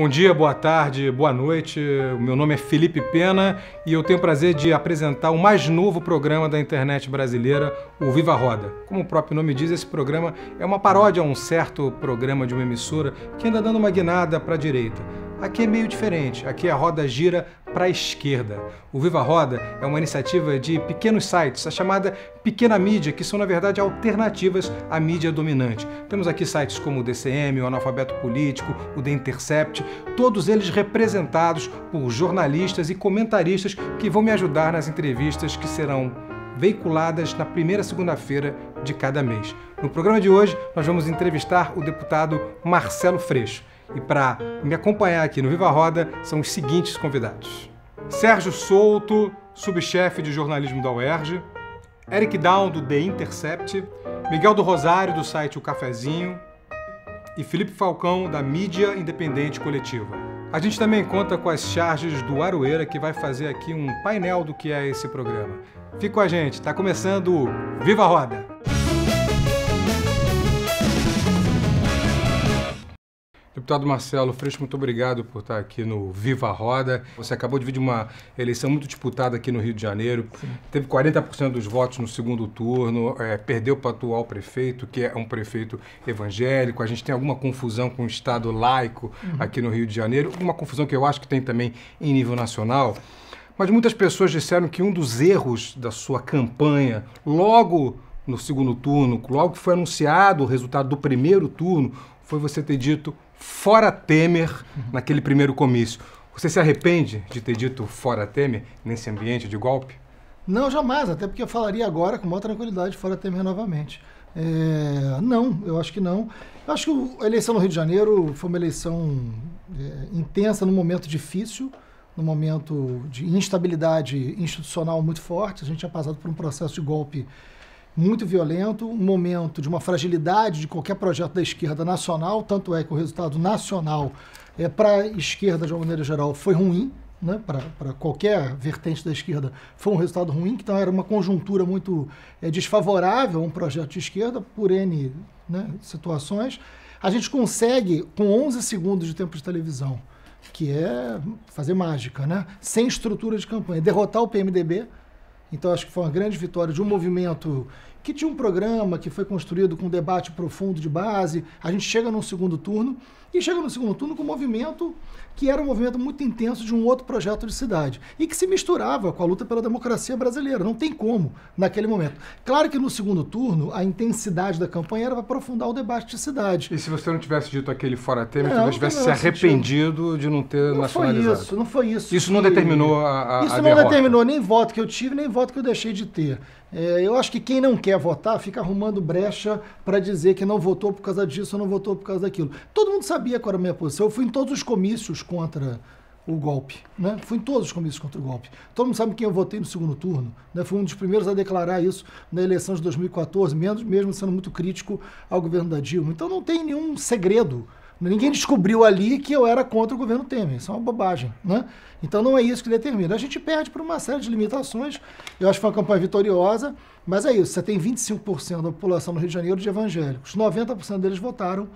Bom dia, boa tarde, boa noite. Meu nome é Felipe Pena e eu tenho o prazer de apresentar o mais novo programa da internet brasileira, o Viva Roda. Como o próprio nome diz, esse programa é uma paródia a um certo programa de uma emissora que ainda dando uma guinada para a direita. Aqui é meio diferente, aqui a roda gira para a esquerda. O Viva Roda é uma iniciativa de pequenos sites, a chamada pequena mídia, que são na verdade alternativas à mídia dominante. Temos aqui sites como o DCM, o Analfabeto Político, o The Intercept, todos eles representados por jornalistas e comentaristas que vão me ajudar nas entrevistas que serão veiculadas na primeira segunda-feira de cada mês. No programa de hoje, nós vamos entrevistar o deputado Marcelo Freixo. E para me acompanhar aqui no Viva Roda são os seguintes convidados: Sérgio Souto, subchefe de jornalismo da UERJ, Eric Down, do The Intercept, Miguel do Rosário, do site O Cafezinho, e Felipe Falcão, da Mídia Independente Coletiva. A gente também conta com as charges do Aroeira, que vai fazer aqui um painel do que é esse programa. Fica com a gente, está começando o Viva Roda! Deputado Marcelo Freixo, muito obrigado por estar aqui no Viva Roda. Você acabou de vir de uma eleição muito disputada aqui no Rio de Janeiro. Sim. Teve 40% dos votos no segundo turno, é, perdeu para o atual prefeito, que é um prefeito evangélico. A gente tem alguma confusão com o Estado laico uhum. aqui no Rio de Janeiro, uma confusão que eu acho que tem também em nível nacional. Mas muitas pessoas disseram que um dos erros da sua campanha, logo no segundo turno, logo que foi anunciado o resultado do primeiro turno, foi você ter dito fora Temer naquele primeiro comício. Você se arrepende de ter dito fora Temer nesse ambiente de golpe? Não, jamais, até porque eu falaria agora com maior tranquilidade fora Temer novamente. É, não, eu acho que não. Eu acho que a eleição no Rio de Janeiro foi uma eleição é, intensa num momento difícil, num momento de instabilidade institucional muito forte. A gente tinha passado por um processo de golpe muito violento, um momento de uma fragilidade de qualquer projeto da esquerda nacional, tanto é que o resultado nacional é, eh, para a esquerda, de uma maneira geral, foi ruim, né, para qualquer vertente da esquerda, foi um resultado ruim, então era uma conjuntura muito é, desfavorável a um projeto de esquerda, por N né, situações. A gente consegue, com 11 segundos de tempo de televisão, que é fazer mágica, né, sem estrutura de campanha, derrotar o PMDB então acho que foi uma grande vitória de um movimento que tinha um programa que foi construído com um debate profundo de base. A gente chega no segundo turno e chega no segundo turno com um movimento que era um movimento muito intenso de um outro projeto de cidade e que se misturava com a luta pela democracia brasileira. Não tem como naquele momento. Claro que no segundo turno a intensidade da campanha era para aprofundar o debate de cidade. E se você não tivesse dito aquele fora Temer, se você tivesse se arrependido sentido. de não ter não nacionalizado? Não foi isso, não foi isso. Isso que... não determinou a, a Isso a não derrota. determinou nem voto que eu tive, nem voto que eu deixei de ter. É, eu acho que quem não quer votar fica arrumando brecha para dizer que não votou por causa disso ou não votou por causa daquilo. Todo mundo sabia qual era a minha posição. Eu fui em todos os comícios contra o golpe. Né? Fui em todos os comícios contra o golpe. Todo mundo sabe quem eu votei no segundo turno. Né? Fui um dos primeiros a declarar isso na eleição de 2014, mesmo sendo muito crítico ao governo da Dilma. Então não tem nenhum segredo Ninguém descobriu ali que eu era contra o governo Temer. Isso é uma bobagem, né? Então não é isso que determina. A gente perde por uma série de limitações. Eu acho que foi uma campanha vitoriosa, mas é isso. Você tem 25% da população no Rio de Janeiro de evangélicos. 90% deles votaram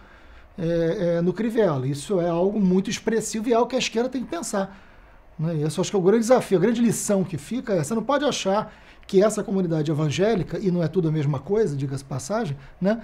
é, é, no Crivella. Isso é algo muito expressivo e é algo que a esquerda tem que pensar. Né? Isso acho que é o grande desafio, a grande lição que fica é você não pode achar que essa comunidade evangélica, e não é tudo a mesma coisa, diga-se passagem, né?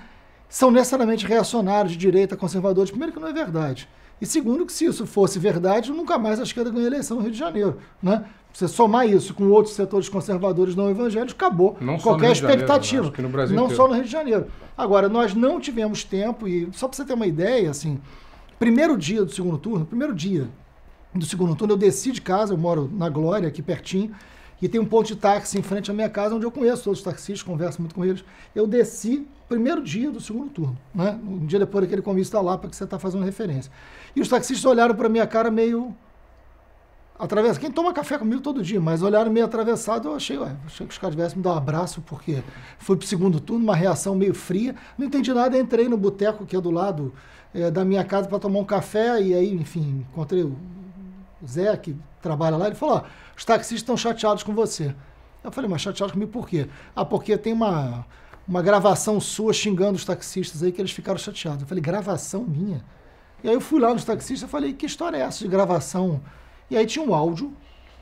são necessariamente reacionários de direita, conservadores. Primeiro, que não é verdade. E segundo, que se isso fosse verdade, nunca mais a esquerda ganha eleição no Rio de Janeiro. Né? Você somar isso com outros setores conservadores não evangélicos, acabou não qualquer expectativa. Janeiro, né? não inteiro. só no Rio de Janeiro. Agora, nós não tivemos tempo, e só para você ter uma ideia, assim, primeiro dia do segundo turno, primeiro dia do segundo turno, eu desci de casa, eu moro na Glória, aqui pertinho, e tem um ponto de táxi em frente à minha casa, onde eu conheço todos os taxistas, converso muito com eles. Eu desci primeiro dia do segundo turno, né? um dia depois daquele convite da tá Lapa que você está fazendo referência. E os taxistas olharam para minha cara meio atravessado. Quem toma café comigo todo dia, mas olharam meio atravessado, eu achei, ué, achei que os caras tivessem me dar um abraço, porque foi para o segundo turno, uma reação meio fria. Não entendi nada, entrei no boteco que é do lado é, da minha casa para tomar um café, e aí, enfim, encontrei o Zé, que trabalha lá, ele falou, ó, os taxistas estão chateados com você. Eu falei, mas chateados comigo por quê? Ah, porque tem uma uma gravação sua xingando os taxistas aí que eles ficaram chateados. Eu falei, gravação minha? E aí eu fui lá nos taxistas e falei, que história é essa de gravação? E aí tinha um áudio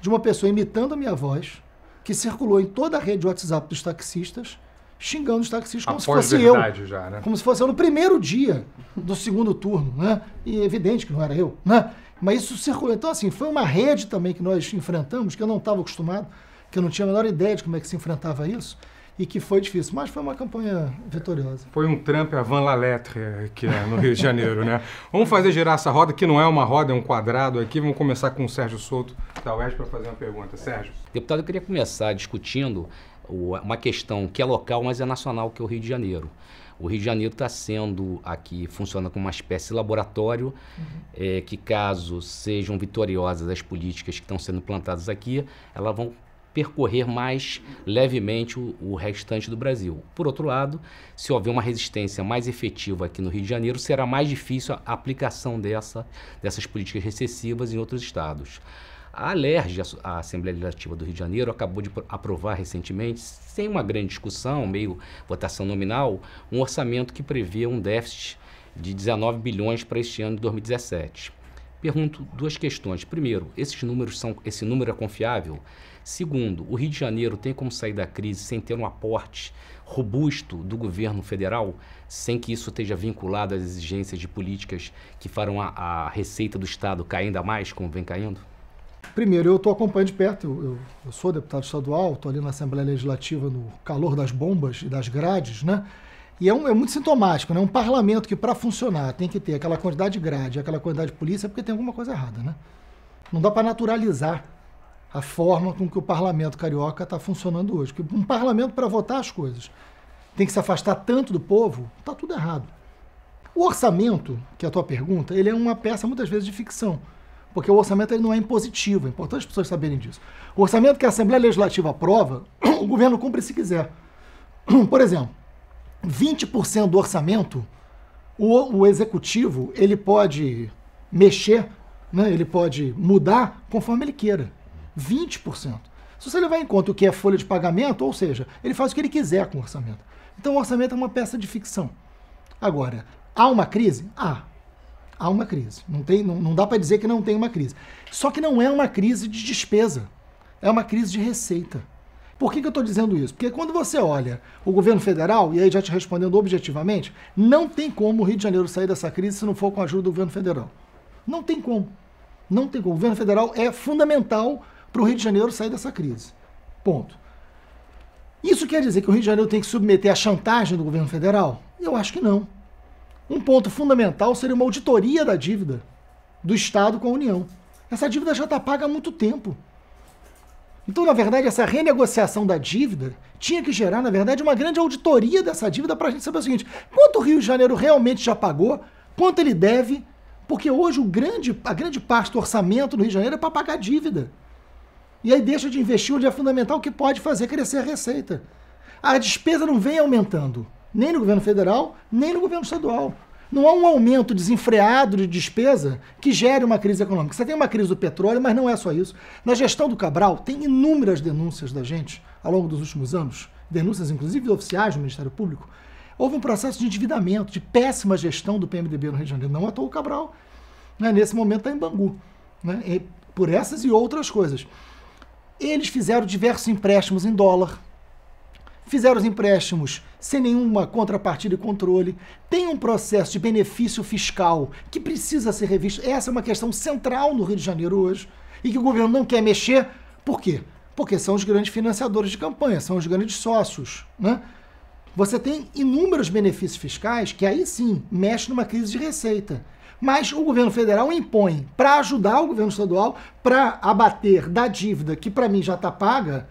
de uma pessoa imitando a minha voz, que circulou em toda a rede de WhatsApp dos taxistas, xingando os taxistas como a se fosse eu. Já, né? Como se fosse eu no primeiro dia do segundo turno, né? E é evidente que não era eu, né? Mas isso circulou. Então, assim, foi uma rede também que nós enfrentamos, que eu não estava acostumado, que eu não tinha a menor ideia de como é que se enfrentava isso e que foi difícil, mas foi uma campanha vitoriosa. Foi um Trump van la lettre aqui né, no Rio de Janeiro, né? Vamos fazer girar essa roda, que não é uma roda, é um quadrado aqui. Vamos começar com o Sérgio Souto da UES para fazer uma pergunta. Sérgio. Deputado, eu queria começar discutindo uma questão que é local, mas é nacional, que é o Rio de Janeiro. O Rio de Janeiro está sendo aqui, funciona como uma espécie de laboratório, uhum. é, que caso sejam vitoriosas as políticas que estão sendo plantadas aqui, elas vão percorrer mais levemente o, o, restante do Brasil. Por outro lado, se houver uma resistência mais efetiva aqui no Rio de Janeiro, será mais difícil a aplicação dessa, dessas políticas recessivas em outros estados. A Alerj, a Assembleia Legislativa do Rio de Janeiro, acabou de aprovar recentemente, sem uma grande discussão, meio votação nominal, um orçamento que prevê um déficit de 19 bilhões para este ano de 2017. Pergunto duas questões. Primeiro, esses números são, esse número é confiável? Segundo, o Rio de Janeiro tem como sair da crise sem ter um aporte robusto do governo federal, sem que isso esteja vinculado às exigências de políticas que farão a, a receita do Estado cair ainda mais, como vem caindo? Primeiro, eu estou acompanhando de perto, eu, eu, sou deputado estadual, estou ali na Assembleia Legislativa no calor das bombas e das grades, né? E é, um, é muito sintomático, né? Um parlamento que, para funcionar, tem que ter aquela quantidade de grade, aquela quantidade de polícia, porque tem alguma coisa errada, né? Não dá para naturalizar a forma com que o parlamento carioca está funcionando hoje. Porque um parlamento, para votar as coisas, tem que se afastar tanto do povo, está tudo errado. O orçamento, que é a tua pergunta, ele é uma peça muitas vezes de ficção. Porque o orçamento ele não é impositivo, é importante as pessoas saberem disso. O orçamento que a Assembleia Legislativa aprova, o governo cumpre se quiser. Por exemplo, 20% do orçamento, o, o executivo ele pode mexer, né? ele pode mudar conforme ele queira. 20%. Se você levar em conta o que é folha de pagamento, ou seja, ele faz o que ele quiser com o orçamento. Então o orçamento é uma peça de ficção. Agora, há uma crise? Há. Há uma crise. Não, tem, não, não dá para dizer que não tem uma crise. Só que não é uma crise de despesa. É uma crise de receita. Por que, que eu estou dizendo isso? Porque quando você olha o governo federal, e aí já te respondendo objetivamente, não tem como o Rio de Janeiro sair dessa crise se não for com a ajuda do governo federal. Não tem como. Não tem como. O governo federal é fundamental para o Rio de Janeiro sair dessa crise. Ponto. Isso quer dizer que o Rio de Janeiro tem que submeter à chantagem do governo federal? Eu acho que não. Um ponto fundamental seria uma auditoria da dívida do Estado com a União. Essa dívida já está paga há muito tempo. Então, na verdade, essa renegociação da dívida tinha que gerar, na verdade, uma grande auditoria dessa dívida para a gente saber o seguinte: quanto o Rio de Janeiro realmente já pagou, quanto ele deve, porque hoje grande, a grande parte do orçamento do Rio de Janeiro é para pagar dívida e aí deixa de investir onde é fundamental que pode fazer crescer a receita. A despesa não vem aumentando, nem no governo federal, nem no governo estadual. Não há um aumento desenfreado de despesa que gere uma crise econômica. Você tem uma crise do petróleo, mas não é só isso. Na gestão do Cabral, tem inúmeras denúncias da gente ao longo dos últimos anos, denúncias inclusive oficiais do Ministério Público. Houve um processo de endividamento, de péssima gestão do PMDB no Rio de Janeiro. Não atuou o Cabral. Né? Nesse momento está em Bangu. Né? por essas e outras coisas eles fizeram diversos empréstimos em dólar, fizeram os empréstimos sem nenhuma contrapartida e controle, tem um processo de benefício fiscal que precisa ser revisto. Essa é uma questão central no Rio de Janeiro hoje e que o governo não quer mexer. Por quê? Porque são os grandes financiadores de campanha, são os grandes sócios, né? Você tem inúmeros benefícios fiscais que aí sim mexe numa crise de receita mas o governo federal impõe para ajudar o governo estadual para abater da dívida que para mim já está paga,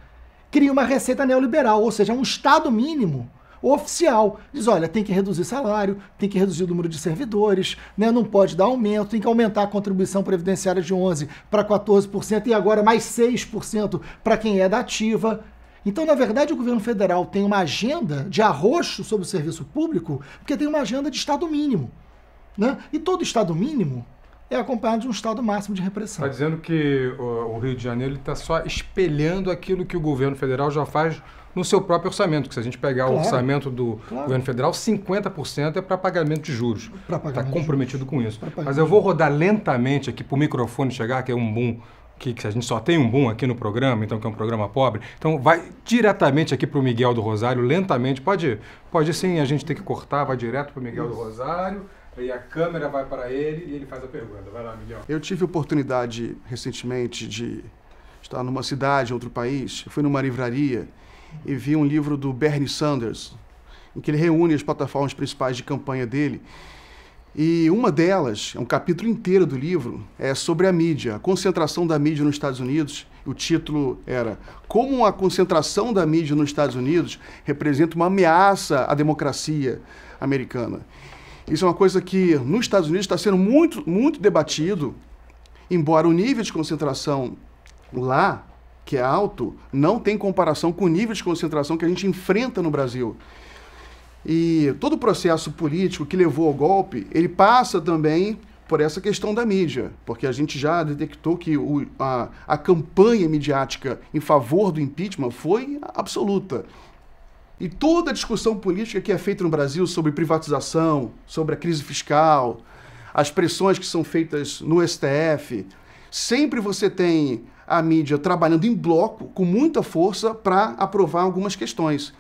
cria uma receita neoliberal, ou seja, um estado mínimo oficial. Diz, olha, tem que reduzir salário, tem que reduzir o número de servidores, né? não pode dar aumento, tem que aumentar a contribuição previdenciária de 11% para 14% e agora mais 6% para quem é da ativa. Então, na verdade, o governo federal tem uma agenda de arroxo sobre o serviço público, porque tem uma agenda de Estado mínimo. Né? E todo Estado mínimo é acompanhado de um Estado máximo de repressão. Está dizendo que o, Rio de Janeiro está só espelhando aquilo que o governo federal já faz no seu próprio orçamento, que se a gente pegar claro, o orçamento do claro. governo federal, 50% é para pagamento de juros. Está comprometido juros. com isso. Mas eu vou rodar lentamente aqui para o microfone chegar, que é um boom que, que, a gente só tem um boom aqui no programa, então que é um programa pobre. Então vai diretamente aqui para o Miguel do Rosário, lentamente. Pode, pode sim, a gente tem que cortar, vai direto para o Miguel Isso. do Rosário. Aí a câmera vai para ele e ele faz a pergunta. Vai lá, Miguel. Eu tive oportunidade recentemente de estar numa cidade, outro país. Eu fui numa livraria e vi um livro do Bernie Sanders, em que ele reúne as plataformas principais de campanha dele. E uma delas, é um capítulo inteiro do livro, é sobre a mídia, a concentração da mídia nos Estados Unidos. O título era Como a concentração da mídia nos Estados Unidos representa uma ameaça à democracia americana. Isso é uma coisa que nos Estados Unidos está sendo muito, muito debatido, embora o nível de concentração lá, que é alto, não tem comparação com o nível de concentração que a gente enfrenta no Brasil. E todo o processo político que levou ao golpe, ele passa também por essa questão da mídia, porque a gente já detectou que o, a, a campanha midiática em favor do impeachment foi absoluta. E toda a discussão política que é feita no Brasil sobre privatização, sobre a crise fiscal, as pressões que são feitas no STF, sempre você tem a mídia trabalhando em bloco, com muita força, para aprovar algumas questões.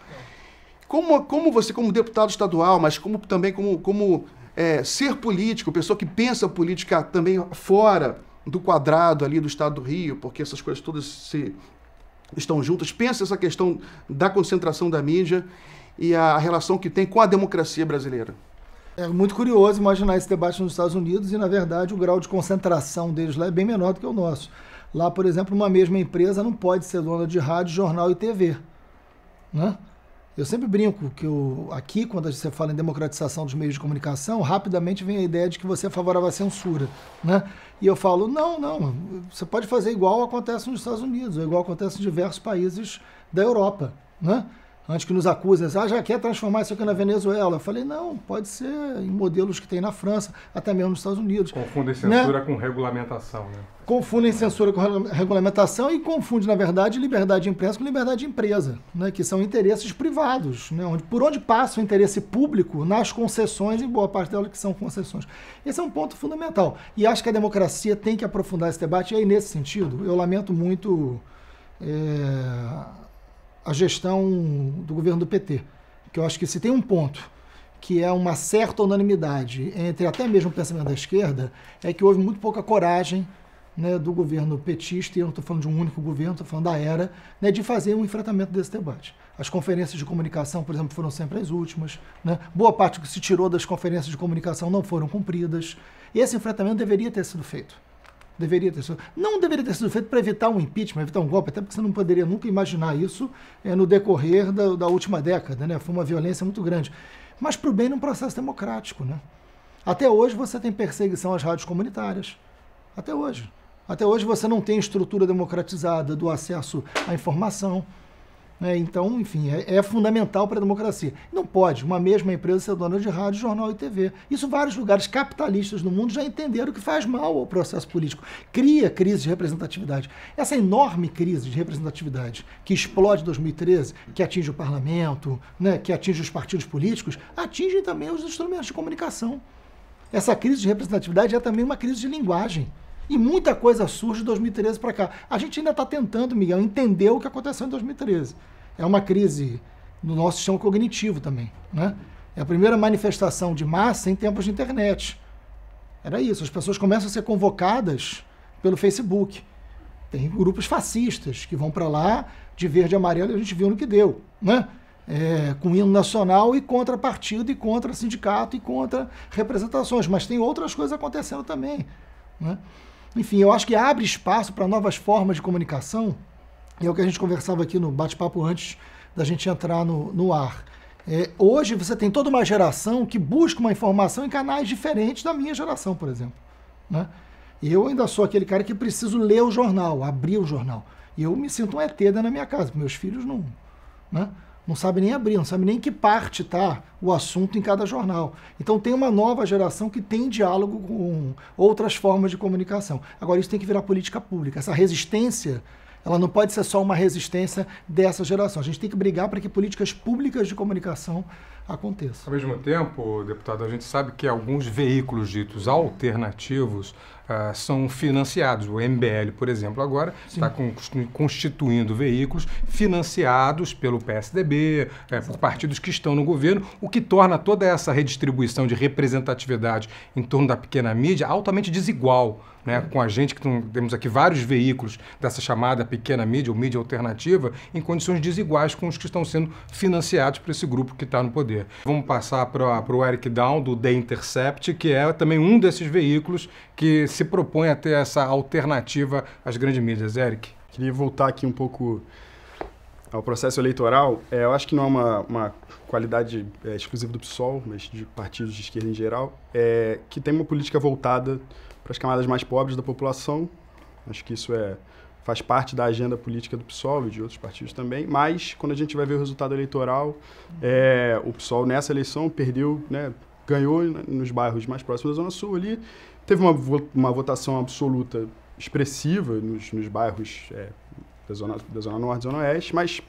Como, como você, como deputado estadual, mas como também como, como é, ser político, pessoa que pensa política também fora do quadrado ali do estado do Rio, porque essas coisas todas se estão juntas. Pensa essa questão da concentração da mídia e a relação que tem com a democracia brasileira. É muito curioso imaginar esse debate nos Estados Unidos e, na verdade, o grau de concentração deles lá é bem menor do que o nosso. Lá, por exemplo, uma mesma empresa não pode ser dona de rádio, jornal e TV. Né? Eu sempre brinco que eu, aqui, quando você fala em democratização dos meios de comunicação, rapidamente vem a ideia de que você é favorável à censura. Né? E eu falo, não, não, você pode fazer igual acontece nos Estados Unidos, ou igual acontece em diversos países da Europa, né? antes que nos acusem, ah, já quer transformar isso aqui na Venezuela. Eu falei, não, pode ser em modelos que tem na França, até mesmo nos Estados Unidos. Confundem né? censura né? com regulamentação, né? Confundem censura com regulamentação e confunde, na verdade, liberdade de imprensa com liberdade de empresa, né? que são interesses privados, né? onde, por onde passa o interesse público nas concessões, e boa parte delas que são concessões. Esse é um ponto fundamental. E acho que a democracia tem que aprofundar esse debate, e aí, nesse sentido, eu lamento muito. É a gestão do governo do PT. Que eu acho que se tem um ponto que é uma certa unanimidade entre até mesmo o pensamento da esquerda, é que houve muito pouca coragem né, do governo petista, e eu não estou falando de um único governo, estou falando da era, né, de fazer um enfrentamento desse debate. As conferências de comunicação, por exemplo, foram sempre as últimas. Né? Boa parte que se tirou das conferências de comunicação não foram cumpridas. Esse enfrentamento deveria ter sido feito. Deveria ter sido. Não deveria ter sido feito para evitar um impeachment, evitar um golpe, até porque você não poderia nunca imaginar isso é, no decorrer da, da, última década, né? Foi uma violência muito grande. Mas para o bem num processo democrático, né? Até hoje você tem perseguição às rádios comunitárias. Até hoje. Até hoje você não tem estrutura democratizada do acesso à informação. É, então, enfim, é, é fundamental para a democracia. Não pode uma mesma empresa ser dona de rádio, jornal e TV. Isso vários lugares capitalistas no mundo já entenderam que faz mal ao processo político. Cria crise de representatividade. Essa enorme crise de representatividade que explode em 2013, que atinge o parlamento, né, que atinge os partidos políticos, atinge também os instrumentos de comunicação. Essa crise de representatividade é também uma crise de linguagem. E muita coisa surge de 2013 para cá. A gente ainda está tentando, Miguel, entender o que aconteceu em 2013. É uma crise no nosso sistema cognitivo também. Né? É a primeira manifestação de massa em tempos de internet. Era isso, as pessoas começam a ser convocadas pelo Facebook. Tem grupos fascistas que vão para lá de verde e amarelo, a gente viu no que deu, né? É, com hino nacional e contra partido, e contra sindicato, e contra representações. Mas tem outras coisas acontecendo também. Né? Enfim, eu acho que abre espaço para novas formas de comunicação, e é o que a gente conversava aqui no bate-papo antes da gente entrar no, no ar. É, hoje você tem toda uma geração que busca uma informação em canais diferentes da minha geração, por exemplo. Né? Eu ainda sou aquele cara que preciso ler o jornal, abrir o jornal. E eu me sinto um ET dentro da minha casa, meus filhos não. Né? não sabe nem abrir, não sabe nem que parte tá o assunto em cada jornal. Então tem uma nova geração que tem diálogo com outras formas de comunicação. Agora isso tem que virar política pública. Essa resistência ela não pode ser só uma resistência dessa geração. A gente tem que brigar para que políticas públicas de comunicação aconteçam. Ao mesmo tempo, deputado, a gente sabe que alguns veículos ditos alternativos uh, são financiados. O MBL, por exemplo, agora está constituindo veículos financiados pelo PSDB, é, por partidos que estão no governo, o que torna toda essa redistribuição de representatividade em torno da pequena mídia altamente desigual né, com a gente, que temos aqui vários veículos dessa chamada pequena mídia ou mídia alternativa, em condições desiguais com os que estão sendo financiados por esse grupo que está no poder. Vamos passar para o Eric Down, do The Intercept, que é também um desses veículos que se propõe a ter essa alternativa às grandes mídias. Eric? Queria voltar aqui um pouco ao processo eleitoral. É, eu acho que não é uma, uma qualidade é, exclusiva do PSOL, mas de partidos de esquerda em geral, é, que tem uma política voltada para as camadas mais pobres da população. Acho que isso é faz parte da agenda política do PSOL e de outros partidos também, mas quando a gente vai ver o resultado eleitoral, é, o PSOL nessa eleição perdeu, né, ganhou né, nos bairros mais próximos da Zona Sul ali, teve uma, uma votação absoluta expressiva nos, nos bairros é, da, zona, da Zona Norte e Zona Oeste, mas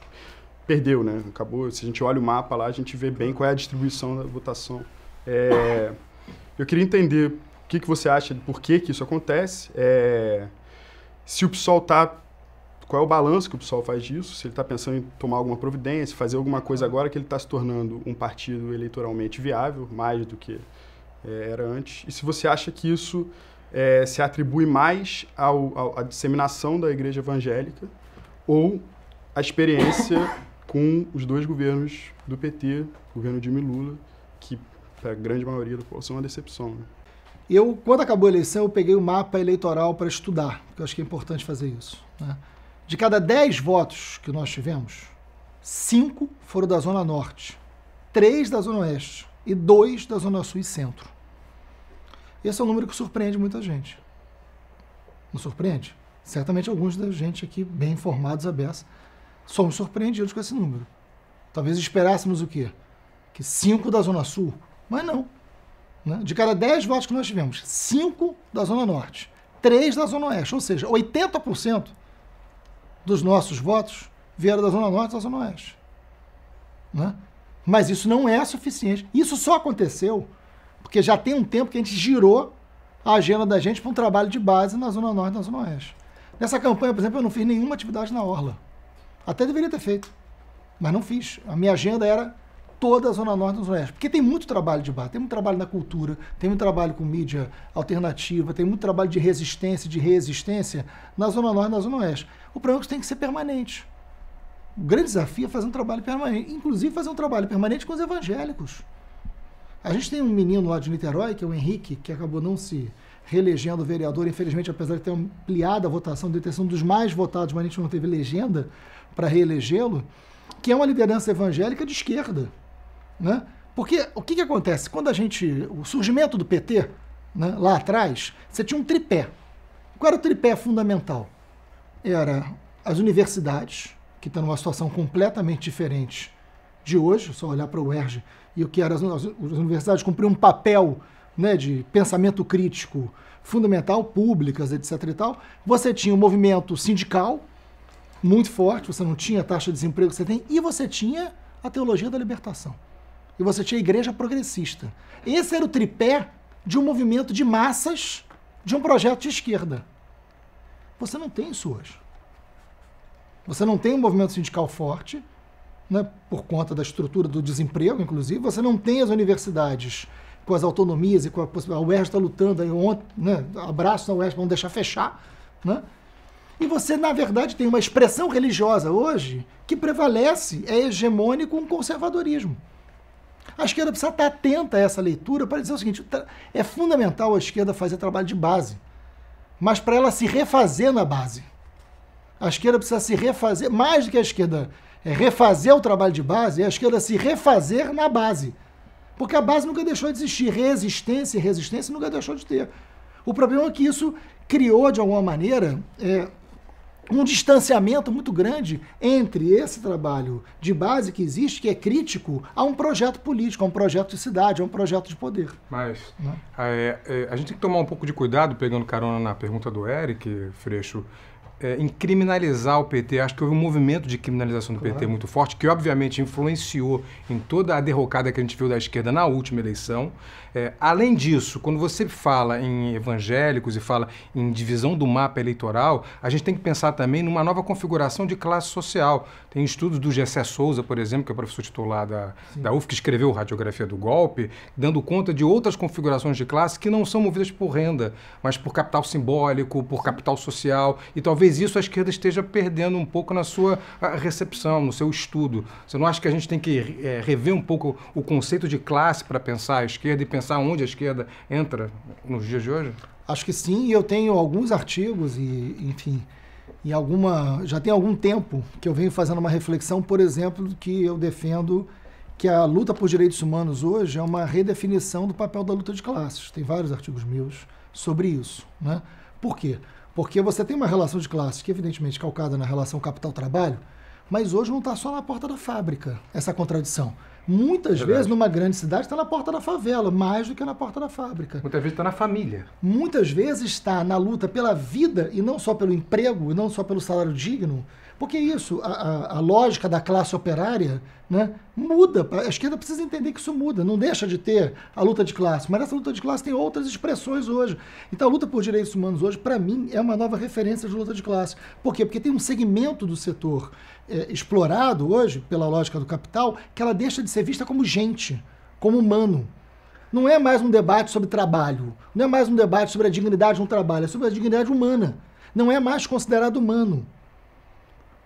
perdeu, né? Acabou, se a gente olha o mapa lá, a gente vê bem qual é a distribuição da votação. É, eu queria entender o que, que você acha de por que, que isso acontece? É, se o PSOL está. Qual é o balanço que o PSOL faz disso? Se ele está pensando em tomar alguma providência, fazer alguma coisa uhum. agora que ele está se tornando um partido eleitoralmente viável, mais do que é, era antes. E se você acha que isso é, se atribui mais ao, ao, à disseminação da igreja evangélica ou à experiência com os dois governos do PT, governo Dilma e Lula, que para a grande maioria da população é uma decepção. Né? Eu, quando acabou a eleição, eu peguei o mapa eleitoral para estudar, porque eu acho que é importante fazer isso. Né? De cada 10 votos que nós tivemos, 5 foram da Zona Norte, 3 da Zona Oeste e 2 da Zona Sul e Centro. Esse é um número que surpreende muita gente. Não surpreende? Certamente alguns da gente aqui, bem informados, abessa, somos surpreendidos com esse número. Talvez esperássemos o quê? Que 5 da Zona Sul, mas não. Né? De cada 10 votos que nós tivemos, 5 da Zona Norte, 3 da Zona Oeste, ou seja, 80% dos nossos votos vieram da Zona Norte e da Zona Oeste. Né? Mas isso não é suficiente. Isso só aconteceu porque já tem um tempo que a gente girou a agenda da gente para um trabalho de base na Zona Norte e na Zona Oeste. Nessa campanha, por exemplo, eu não fiz nenhuma atividade na Orla. Até deveria ter feito, mas não fiz. A minha agenda era toda a Zona Norte e Zona Oeste. Porque tem muito trabalho de bar, tem muito trabalho na cultura, tem muito trabalho com mídia alternativa, tem muito trabalho de resistência, de resistência na Zona Norte e na Zona Oeste. O problema é que tem que ser permanente. O grande desafio é fazer um trabalho permanente, inclusive fazer um trabalho permanente com os evangélicos. A gente tem um menino lá de Niterói, que é o Henrique, que acabou não se reelegendo vereador, infelizmente, apesar de ter ampliado a votação, de ter sido um dos mais votados, mas a gente não teve legenda para reelegê-lo, que é uma liderança evangélica de esquerda. Né? Porque o que, que acontece? Quando a gente. O surgimento do PT, né, lá atrás, você tinha um tripé. Qual era o tripé fundamental? Era as universidades, que estão numa situação completamente diferente de hoje, só olhar para o UERJ e o que era as, as universidades cumpriam um papel né, de pensamento crítico fundamental, públicas, etc. e tal. Você tinha o um movimento sindical muito forte, você não tinha taxa de desemprego que você tem, e você tinha a teologia da libertação e você tinha a igreja progressista. Esse era o tripé de um movimento de massas de um projeto de esquerda. Você não tem isso hoje. Você não tem um movimento sindical forte, né, por conta da estrutura do desemprego, inclusive. Você não tem as universidades com as autonomias e com a possibilidade. A UERJ está lutando, aí ontem, né, abraço na UERJ para não deixar fechar. Né? E você, na verdade, tem uma expressão religiosa hoje que prevalece, é hegemônico um conservadorismo. A esquerda precisa estar atenta a essa leitura para dizer o seguinte: é fundamental a esquerda fazer trabalho de base, mas para ela se refazer na base. A esquerda precisa se refazer, mais do que a esquerda é refazer o trabalho de base, é a esquerda se refazer na base. Porque a base nunca deixou de existir, resistência e resistência nunca deixou de ter. O problema é que isso criou, de alguma maneira, é, um distanciamento muito grande entre esse trabalho de base que existe, que é crítico, a um projeto político, a um projeto de cidade, a um projeto de poder. Mas né? É, é, a gente tem que tomar um pouco de cuidado, pegando carona na pergunta do Eric Freixo, é, em criminalizar o PT. Acho que houve um movimento de criminalização do PT muito forte, que obviamente influenciou em toda a derrocada que a gente viu da esquerda na última eleição. É, além disso, quando você fala em evangélicos e fala em divisão do mapa eleitoral, a gente tem que pensar também numa nova configuração de classe social. Tem estudos do Gessé Souza, por exemplo, que é professor titular da, da UF, que escreveu Radiografia do Golpe, dando conta de outras configurações de classe que não são movidas por renda, mas por capital simbólico, por capital social e talvez talvez isso a esquerda esteja perdendo um pouco na sua ah, recepção, no seu estudo. Você não acha que a gente tem que é, rever um pouco o conceito de classe para pensar a esquerda e pensar onde a esquerda entra nos dias de hoje? Acho que sim, e eu tenho alguns artigos e, enfim, e alguma, já tem algum tempo que eu venho fazendo uma reflexão, por exemplo, que eu defendo que a luta por direitos humanos hoje é uma redefinição do papel da luta de classes. Tem vários artigos meus sobre isso, né? Por quê? Porque você tem uma relação de classe que, evidentemente, calcada na relação capital-trabalho, mas hoje não está só na porta da fábrica essa contradição. Muitas é Verdade. vezes, numa grande cidade, está na porta da favela, mais do que na porta da fábrica. Muitas vezes está na família. Muitas vezes está na luta pela vida, e não só pelo emprego, e não só pelo salário digno, porque isso, a, a, a lógica da classe operária né, muda. A esquerda precisa entender que isso muda. Não deixa de ter a luta de classe, mas essa luta de classe tem outras expressões hoje. Então a luta por direitos humanos hoje, para mim, é uma nova referência de luta de classe. Por quê? Porque tem um segmento do setor é, explorado hoje, pela lógica do capital, que ela deixa de ser vista como gente, como humano não é mais um debate sobre trabalho, não é mais um debate sobre a dignidade de um trabalho, é sobre a dignidade humana. Não é mais considerado humano.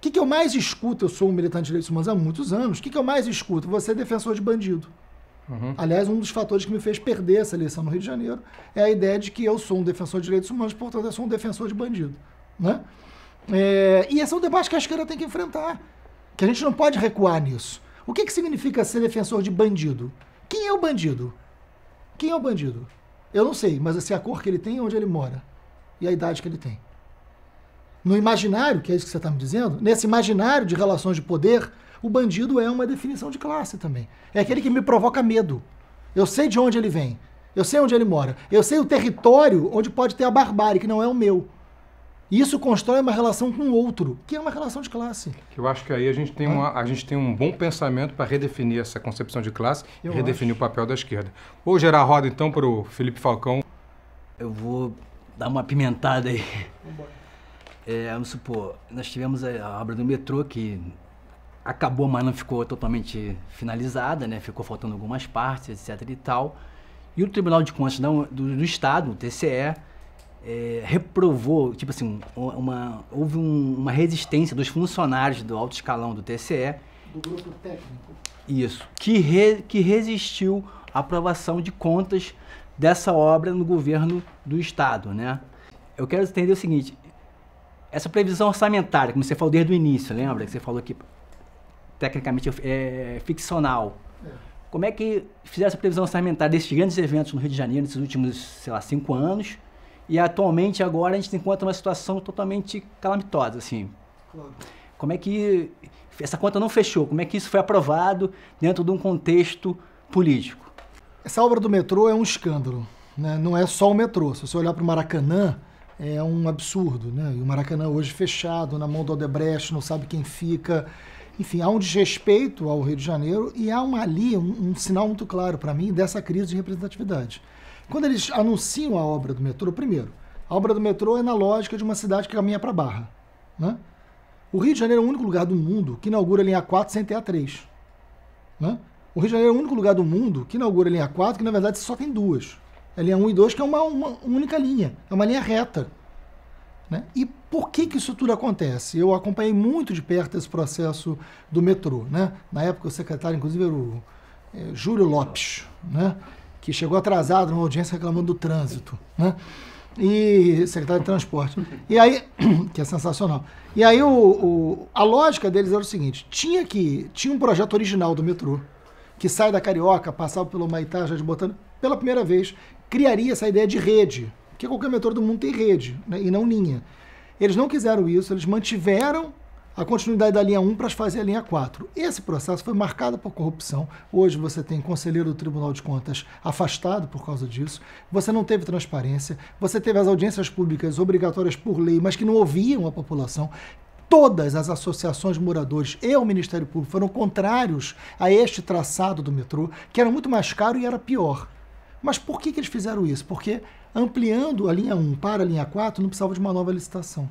O que, que eu mais escuto? Eu sou um militante de direitos humanos há muitos anos. O que, que eu mais escuto? Você é defensor de bandido. Uhum. Aliás, um dos fatores que me fez perder essa eleição no Rio de Janeiro é a ideia de que eu sou um defensor de direitos humanos, portanto, eu sou um defensor de bandido. Né? É, e esse é um debate que a esquerda tem que enfrentar, que a gente não pode recuar nisso. O que, que significa ser defensor de bandido? Quem é o bandido? Quem é o bandido? Eu não sei, mas assim, a cor que ele tem é onde ele mora. E a idade que ele tem no imaginário, que é isso que você está me dizendo, nesse imaginário de relações de poder, o bandido é uma definição de classe também. É aquele que me provoca medo. Eu sei de onde ele vem. Eu sei onde ele mora. Eu sei o território onde pode ter a barbárie, que não é o meu. E isso constrói uma relação com o outro, que é uma relação de classe. Eu acho que aí a gente tem, uma, a gente tem um bom pensamento para redefinir essa concepção de classe Eu e redefinir acho. o papel da esquerda. Vou gerar a roda então para o Felipe Falcão. Eu vou dar uma pimentada aí. embora. É, vamos supor, nós tivemos a obra do metrô que acabou, mas não ficou totalmente finalizada, né? Ficou faltando algumas partes, etc e tal. E o Tribunal de Contas do, do Estado, o TCE, é, reprovou, tipo assim, uma, houve um, uma resistência dos funcionários do alto escalão do TCE. Do grupo técnico. Isso. Que, re, que resistiu à aprovação de contas dessa obra no governo do Estado, né? Eu quero entender o seguinte, essa previsão orçamentária, como você falou desde o início, lembra? Que você falou que tecnicamente é, é ficcional. É. Como é que fizeram essa previsão orçamentária desses grandes eventos no Rio de Janeiro nesses últimos, sei lá, cinco anos? E atualmente, agora, a gente encontra uma situação totalmente calamitosa, assim. Claro. Como é que essa conta não fechou? Como é que isso foi aprovado dentro de um contexto político? Essa obra do metrô é um escândalo. Né? Não é só o metrô. Se você olhar para o Maracanã, é um absurdo. Né? E o Maracanã hoje fechado, na mão do Odebrecht, não sabe quem fica. Enfim, há um desrespeito ao Rio de Janeiro e há uma, ali um, um sinal muito claro para mim dessa crise de representatividade. Quando eles anunciam a obra do metrô, primeiro, a obra do metrô é na lógica de uma cidade que caminha para Barra. Né? O Rio de Janeiro é o único lugar do mundo que inaugura a linha 4 sem ter a 3. Né? O Rio de Janeiro é o único lugar do mundo que inaugura a linha 4, que na verdade só tem duas. A linha 1 e 2, que é uma, uma única linha, é uma linha reta. Né? E por que, que isso tudo acontece? Eu acompanhei muito de perto esse processo do metrô. Né? Na época, o secretário, inclusive, era o é, Júlio Lopes, né? que chegou atrasado numa audiência reclamando do trânsito. Né? E secretário de transporte. E aí, que é sensacional. E aí, o, o, a lógica deles era o seguinte: tinha que tinha um projeto original do metrô, que sai da Carioca, passava pelo Maitá, já de Botânico pela primeira vez, criaria essa ideia de rede, que qualquer mentor do mundo tem rede né, e não linha. Eles não quiseram isso, eles mantiveram a continuidade da linha 1 para fazer a linha 4. Esse processo foi marcado por corrupção. Hoje você tem conselheiro do Tribunal de Contas afastado por causa disso. Você não teve transparência. Você teve as audiências públicas obrigatórias por lei, mas que não ouviam a população todas as associações de moradores e o Ministério Público foram contrários a este traçado do metrô, que era muito mais caro e era pior. Mas por que, que eles fizeram isso? Porque ampliando a linha 1 para a linha 4, não precisava de uma nova licitação.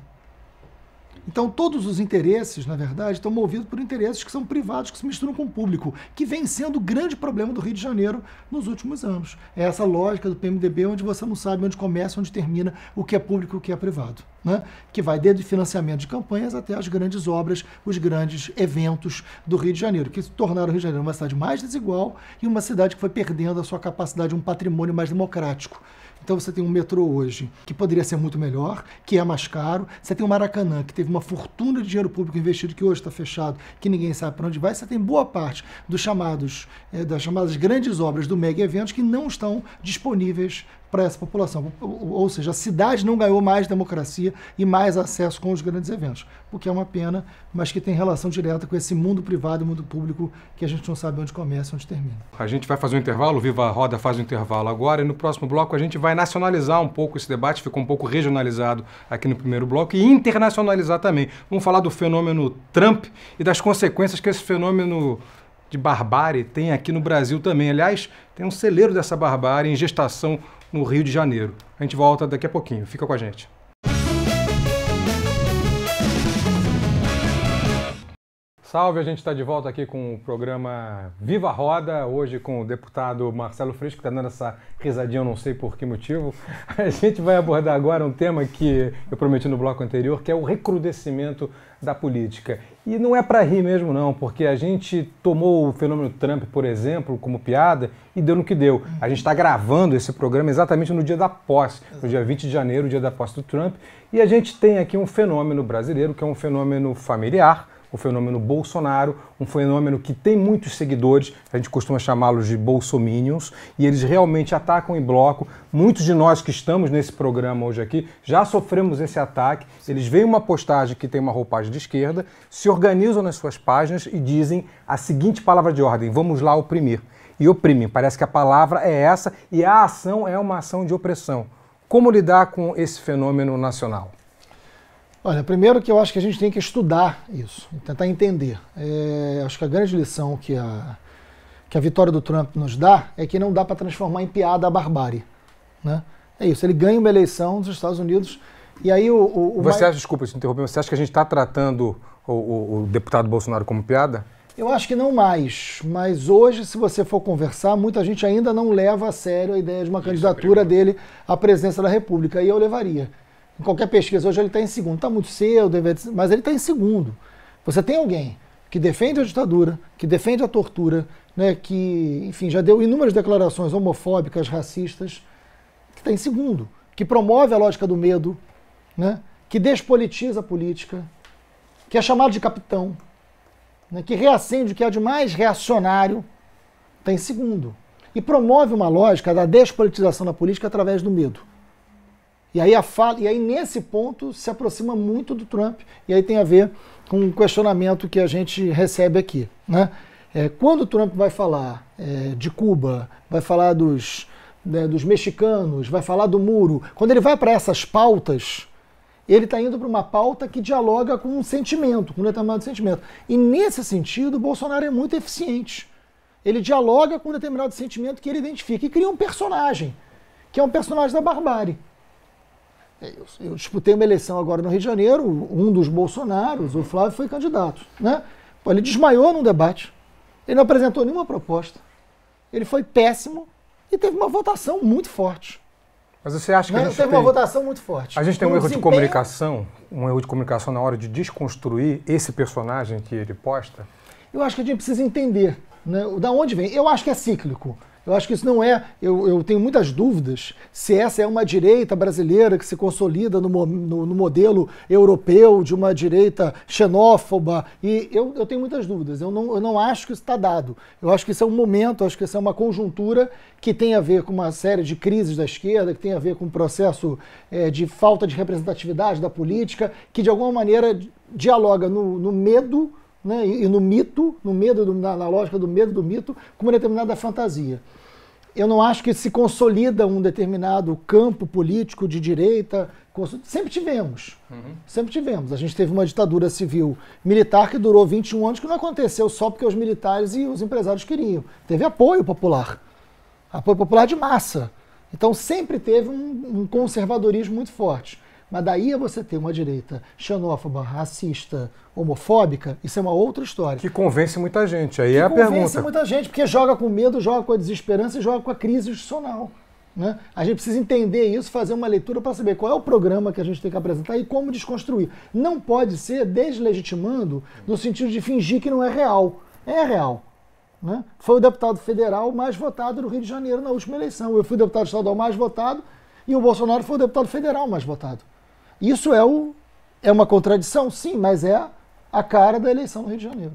Então, todos os interesses, na verdade, estão movidos por interesses que são privados, que se misturam com o público, que vem sendo o grande problema do Rio de Janeiro nos últimos anos. É essa lógica do PMDB, onde você não sabe onde começa, onde termina, o que é público e o que é privado. Né? Que vai desde financiamento de campanhas até as grandes obras, os grandes eventos do Rio de Janeiro, que tornaram o Rio de Janeiro uma cidade mais desigual e uma cidade que foi perdendo a sua capacidade, um patrimônio mais democrático. Então você tem um metrô hoje que poderia ser muito melhor, que é mais caro. Você tem o Maracanã, que teve uma fortuna de dinheiro público investido, que hoje está fechado, que ninguém sabe para onde vai. Você tem boa parte dos chamados, é, das chamadas grandes obras do mega evento que não estão disponíveis para essa população. Ou seja, a cidade não ganhou mais democracia e mais acesso com os grandes eventos, o que é uma pena, mas que tem relação direta com esse mundo privado e mundo público que a gente não sabe onde começa e onde termina. A gente vai fazer um intervalo, Viva a Roda faz um intervalo agora, e no próximo bloco a gente vai nacionalizar um pouco esse debate, ficou um pouco regionalizado aqui no primeiro bloco, e internacionalizar também. Vamos falar do fenômeno Trump e das consequências que esse fenômeno de barbárie tem aqui no Brasil também. Aliás, tem um celeiro dessa barbárie em gestação no Rio de Janeiro. A gente volta daqui a pouquinho. Fica com a gente. Salve, a gente está de volta aqui com o programa Viva a Roda, hoje com o deputado Marcelo Freixo que está dando essa risadinha, eu não sei por que motivo. A gente vai abordar agora um tema que eu prometi no bloco anterior, que é o recrudescimento da política. E não é para rir mesmo, não, porque a gente tomou o fenômeno Trump, por exemplo, como piada e deu no que deu. A gente está gravando esse programa exatamente no dia da posse, no dia 20 de janeiro, dia da posse do Trump, e a gente tem aqui um fenômeno brasileiro, que é um fenômeno familiar o fenômeno Bolsonaro, um fenômeno que tem muitos seguidores, a gente costuma chamá-los de bolsominions, e eles realmente atacam em bloco. Muitos de nós que estamos nesse programa hoje aqui já sofremos esse ataque. Eles veem uma postagem que tem uma roupagem de esquerda, se organizam nas suas páginas e dizem a seguinte palavra de ordem: vamos lá oprimir. E oprimem, parece que a palavra é essa e a ação é uma ação de opressão. Como lidar com esse fenômeno nacional? Olha, primeiro que eu acho que a gente tem que estudar isso, tentar entender. É, acho que a grande lição que a, que a vitória do Trump nos dá é que não dá para transformar em piada a barbárie. Né? É isso, ele ganha uma eleição dos Estados Unidos e aí o... o, o você acha, desculpa te interromper, você acha que a gente está tratando o, o, o deputado Bolsonaro como piada? Eu acho que não mais, mas hoje, se você for conversar, muita gente ainda não leva a sério a ideia de uma é candidatura dele à presidência da República, e eu levaria em qualquer pesquisa, hoje ele está em segundo. Está muito cedo, mas ele está em segundo. Você tem alguém que defende a ditadura, que defende a tortura, né, que, enfim, já deu inúmeras declarações homofóbicas, racistas, que está em segundo, que promove a lógica do medo, né, que despolitiza a política, que é chamado de capitão, né, que reacende o que há é de mais reacionário, está em segundo. E promove uma lógica da despolitização da política através do medo. E aí, a fala, e aí nesse ponto se aproxima muito do Trump, e aí tem a ver com o questionamento que a gente recebe aqui. Né? É, quando o Trump vai falar é, de Cuba, vai falar dos, né, dos mexicanos, vai falar do muro, quando ele vai para essas pautas, ele está indo para uma pauta que dialoga com um sentimento, com um determinado sentimento. E nesse sentido, o Bolsonaro é muito eficiente. Ele dialoga com um determinado sentimento que ele identifica e cria um personagem, que é um personagem da barbárie. É, eu, disputei uma eleição agora no Rio de Janeiro, um dos Bolsonaros, o Flávio, foi candidato. Né? ele desmaiou num debate. Ele não apresentou nenhuma proposta. Ele foi péssimo e teve uma votação muito forte. Mas você acha que não, a né? gente teve tem... uma votação muito forte. A gente tem um, um então, erro desempenho... de comunicação, um erro de comunicação na hora de desconstruir esse personagem que ele posta? Eu acho que a gente precisa entender né, da onde vem. Eu acho que é cíclico. Eu acho que isso não é. Eu, eu, tenho muitas dúvidas se essa é uma direita brasileira que se consolida no, no, no modelo europeu de uma direita xenófoba. E eu, eu tenho muitas dúvidas. Eu não, eu não acho que isso está dado. Eu acho que isso é um momento, acho que isso é uma conjuntura que tem a ver com uma série de crises da esquerda, que tem a ver com um processo é, de falta de representatividade da política, que de alguma maneira dialoga no, no medo né? e, e no mito, no medo, do, na, na, lógica do medo do mito, com uma determinada fantasia. Eu não acho que se consolida um determinado campo político de direita. Sempre tivemos. Uhum. Sempre tivemos. A gente teve uma ditadura civil militar que durou 21 anos, que não aconteceu só porque os militares e os empresários queriam. Teve apoio popular. Apoio popular de massa. Então sempre teve um, um conservadorismo muito forte. Mas daí é você ter uma direita xenófoba, racista, homofóbica, isso é uma outra história. Que convence muita gente, aí que é a pergunta. Convence muita gente, porque joga com medo, joga com a desesperança e joga com a crise institucional. Né? A gente precisa entender isso, fazer uma leitura para saber qual é o programa que a gente tem que apresentar e como desconstruir. Não pode ser deslegitimando no sentido de fingir que não é real. É real. Né? Foi o deputado federal mais votado no Rio de Janeiro na última eleição. Eu fui o deputado estadual mais votado e o Bolsonaro foi o deputado federal mais votado. Isso é, o, é uma contradição, sim, mas é a cara da eleição no Rio de Janeiro.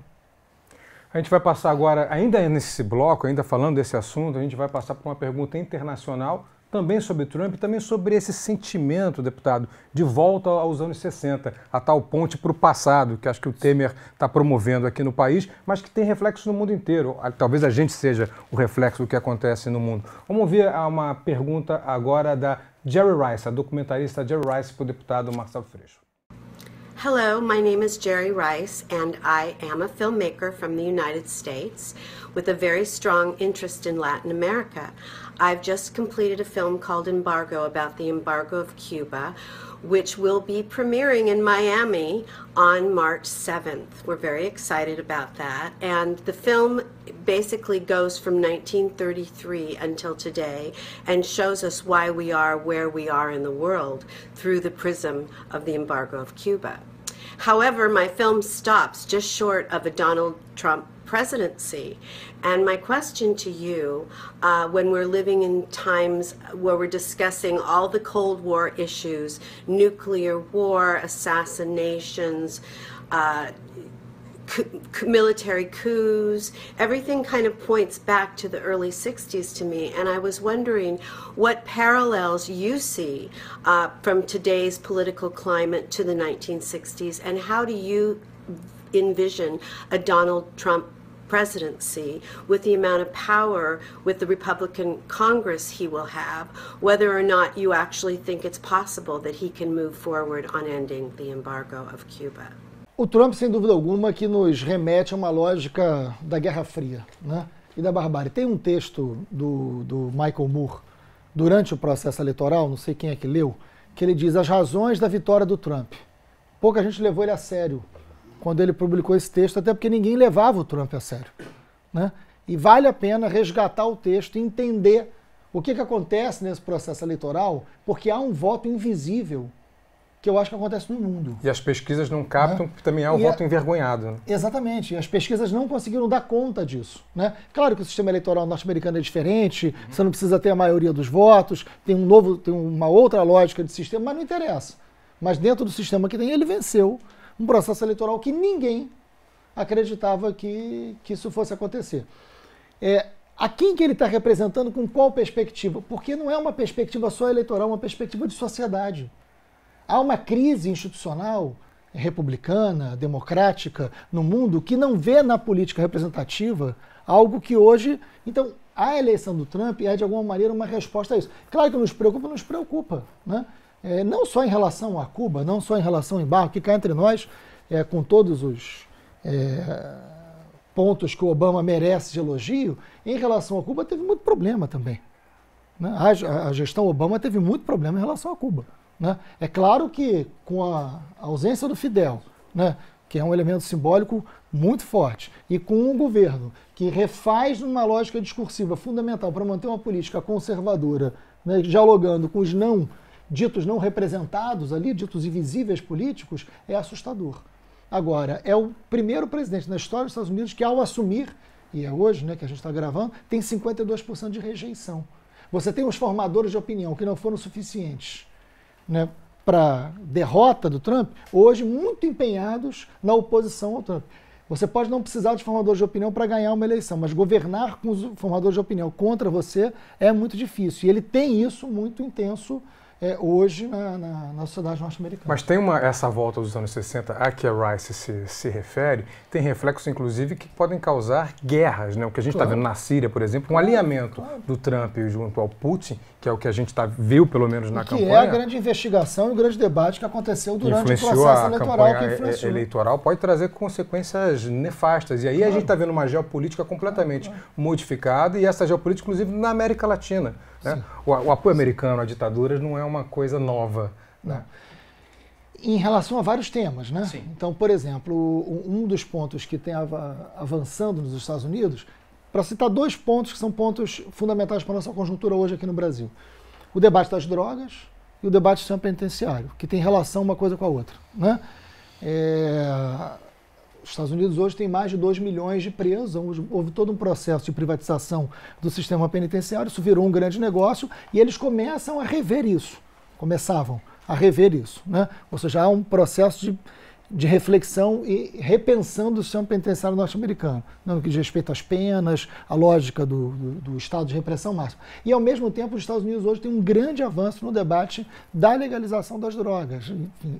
A gente vai passar agora, ainda nesse bloco, ainda falando desse assunto, a gente vai passar por uma pergunta internacional, também sobre Trump, também sobre esse sentimento, deputado, de volta aos anos 60, a tal ponte para o passado, que acho que o Temer está promovendo aqui no país, mas que tem reflexo no mundo inteiro. Talvez a gente seja o reflexo do que acontece no mundo. Vamos ouvir uma pergunta agora da Jerry Rice, a documentarista Jerry Rice para o deputado Marcelo Freixo. Hello, my name is Jerry Rice, and I am a filmmaker from the United States with a very strong interest in Latin America. I've just completed a film called Embargo about the embargo of Cuba, which will be premiering in Miami on March 7th. We're very excited about that. And the film basically goes from 1933 until today and shows us why we are where we are in the world through the prism of the embargo of Cuba. However, my film stops just short of a Donald Trump presidency. And my question to you, uh, when we're living in times where we're discussing all the Cold War issues, nuclear war, assassinations, uh, military coups, everything kind of points back to the early 60s to me. And I was wondering what parallels you see uh, from today's political climate to the 1960s, and how do you envision a Donald Trump presidency, with the amount of power with the Republican Congress he will have, whether or not you actually think it's possible that he can move forward on ending the embargo of Cuba. O Trump, sem dúvida alguma, que nos remete a uma lógica da Guerra Fria né? e da barbárie. Tem um texto do, do Michael Moore durante o processo eleitoral, não sei quem é que leu, que ele diz as razões da vitória do Trump. Pouca gente levou ele a sério quando ele publicou esse texto, até porque ninguém levava o Trump a sério. Né? E vale a pena resgatar o texto e entender o que, que acontece nesse processo eleitoral, porque há um voto invisível que eu acho que acontece no mundo. E as pesquisas não captam, né? porque também há um e voto é- envergonhado. Né? Exatamente, as pesquisas não conseguiram dar conta disso. Né? Claro que o sistema eleitoral norte-americano é diferente, uhum. você não precisa ter a maioria dos votos, tem, um novo, tem uma outra lógica de sistema, mas não interessa. Mas dentro do sistema que tem, ele venceu um processo eleitoral que ninguém acreditava que, que isso fosse acontecer. É, a quem que ele está representando, com qual perspectiva? Porque não é uma perspectiva só eleitoral, é uma perspectiva de sociedade. Há uma crise institucional republicana, democrática no mundo que não vê na política representativa algo que hoje. Então, a eleição do Trump é, de alguma maneira, uma resposta a isso. Claro que nos preocupa, nos preocupa. Né? é, não só em relação a Cuba, não só em relação em Barro, que cá entre nós, é, com todos os é, pontos que o Obama merece de elogio, em relação a Cuba teve muito problema também. Né? A, a, gestão Obama teve muito problema em relação a Cuba. Né? É claro que com a ausência do Fidel, né, que é um elemento simbólico muito forte, e com um governo que refaz numa lógica discursiva fundamental para manter uma política conservadora, né, dialogando com os não ditos não representados ali, ditos invisíveis políticos, é assustador. Agora, é o primeiro presidente na história dos Estados Unidos que, ao assumir, e é hoje né, que a gente está gravando, tem 52% de rejeição. Você tem os formadores de opinião que não foram suficientes né, para derrota do Trump, hoje muito empenhados na oposição ao Trump. Você pode não precisar de formadores de opinião para ganhar uma eleição, mas governar com os formadores de opinião contra você é muito difícil. E ele tem isso muito intenso é, hoje na, na, na sociedade norte-americana. Mas tem uma, essa volta dos anos 60 a que a Rice se, se refere, tem reflexos, inclusive, que podem causar guerras. Né? O que a gente está claro. vendo na Síria, por exemplo, um alinhamento claro. do Trump junto ao Putin, que é o que a gente tá, viu, pelo menos na que campanha. Que é a grande investigação e o grande debate que aconteceu durante o processo eleitoral. que influenciou. eleitoral pode trazer consequências nefastas. E aí claro. a gente está vendo uma geopolítica completamente claro. modificada, e essa geopolítica, inclusive, na América Latina. Né? O, o, apoio Sim. americano a ditaduras não é uma coisa nova. Né? Em relação a vários temas, né? Sim. Então, por exemplo, um dos pontos que tem avançando nos Estados Unidos para citar dois pontos que são pontos fundamentais para a nossa conjuntura hoje aqui no Brasil. O debate das drogas e o debate do sistema penitenciário, que tem relação uma coisa com a outra. Né? É... Os Estados Unidos hoje tem mais de 2 milhões de presos, houve todo um processo de privatização do sistema penitenciário, isso virou um grande negócio e eles começam a rever isso. Começavam a rever isso. Né? Ou seja, há um processo de de reflexão e repensando o sistema penitenciário norte-americano, no que diz respeito às penas, à lógica do, do, do, estado de repressão máxima. E, ao mesmo tempo, os Estados Unidos hoje têm um grande avanço no debate da legalização das drogas. Enfim,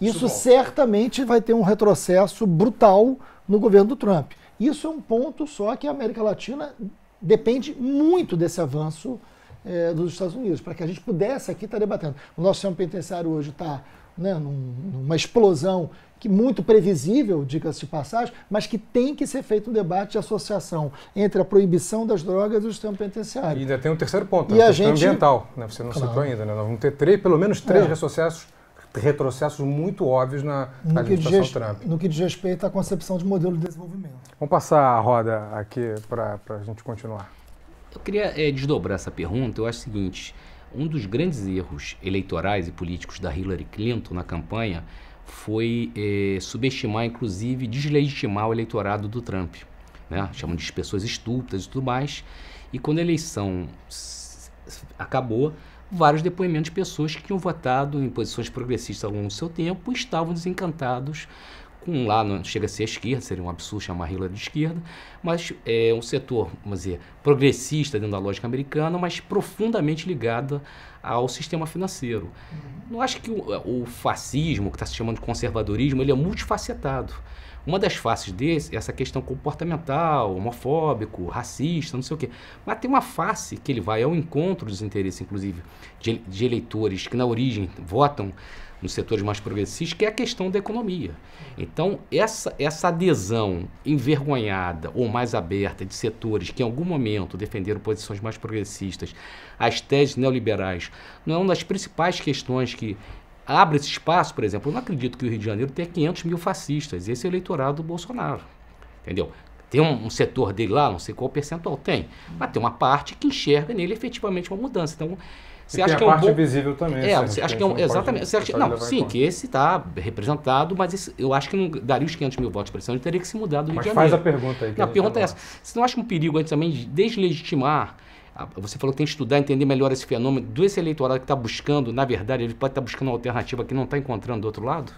isso, isso certamente vai ter um retrocesso brutal no governo do Trump. Isso é um ponto só que a América Latina depende muito desse avanço eh, dos Estados Unidos, para que a gente pudesse aqui estar debatendo. O nosso sistema penitenciário hoje está né, numa explosão que muito previsível, diga-se de passagem, mas que tem que ser feito um debate de associação entre a proibição das drogas e o sistema penitenciário. E ainda tem um terceiro ponto, e né, a, a gente... ambiental. Né? Você não claro. citou ainda, né? Nós vamos ter três, pelo menos três é. retrocessos, retrocessos muito óbvios na, na administração diz, Trump. No que diz respeito à concepção de modelo de desenvolvimento. Vamos passar a roda aqui para a gente continuar. Eu queria é, desdobrar essa pergunta. Eu acho o seguinte: um dos grandes erros eleitorais e políticos da Hillary Clinton na campanha foi eh, subestimar, inclusive deslegitimar o eleitorado do Trump. Né? Chamam de pessoas estúpidas e tudo mais. E quando a eleição acabou, vários depoimentos de pessoas que tinham votado em posições progressistas ao longo do seu tempo estavam desencantados com lá, não chega a ser esquerda, seria um absurdo chamar Hillary de esquerda, mas é um setor, vamos dizer, progressista dentro da lógica americana, mas profundamente ligado ao sistema financeiro. Não uhum. acho que o, o fascismo, que está se chamando de conservadorismo, ele é multifacetado. Uma das faces desse é essa questão comportamental, homofóbico, racista, não sei o quê. Mas tem uma face que ele vai ao encontro dos interesses, inclusive, de, de eleitores que na origem votam nos setores mais progressistas, que é a questão da economia. Então, essa, essa adesão envergonhada ou mais aberta de setores que em algum momento defenderam posições mais progressistas às teses neoliberais não é uma das principais questões que abre esse espaço, por exemplo. Eu não acredito que o Rio de Janeiro tenha 500 mil fascistas, esse é o eleitorado do Bolsonaro. Entendeu? Tem um, um, setor dele lá, não sei qual percentual tem, mas tem uma parte que enxerga nele efetivamente uma mudança. Então, você e acha que é um parte bom... visível também. É, assim, é você acha que é um... Exatamente. você acha... Não, sim, que esse está representado, mas esse, eu acho que não daria os 500 mil votos para eleição, ele teria que se mudar do Rio mas de Janeiro. Mas faz a pergunta aí. Não, a pergunta é tá essa. Você não acha um perigo aí também de deslegitimar você falou que tem que estudar, entender melhor esse fenômeno. Do esse eleitorado que está buscando, na verdade, ele pode estar tá buscando uma alternativa que não está encontrando do outro lado?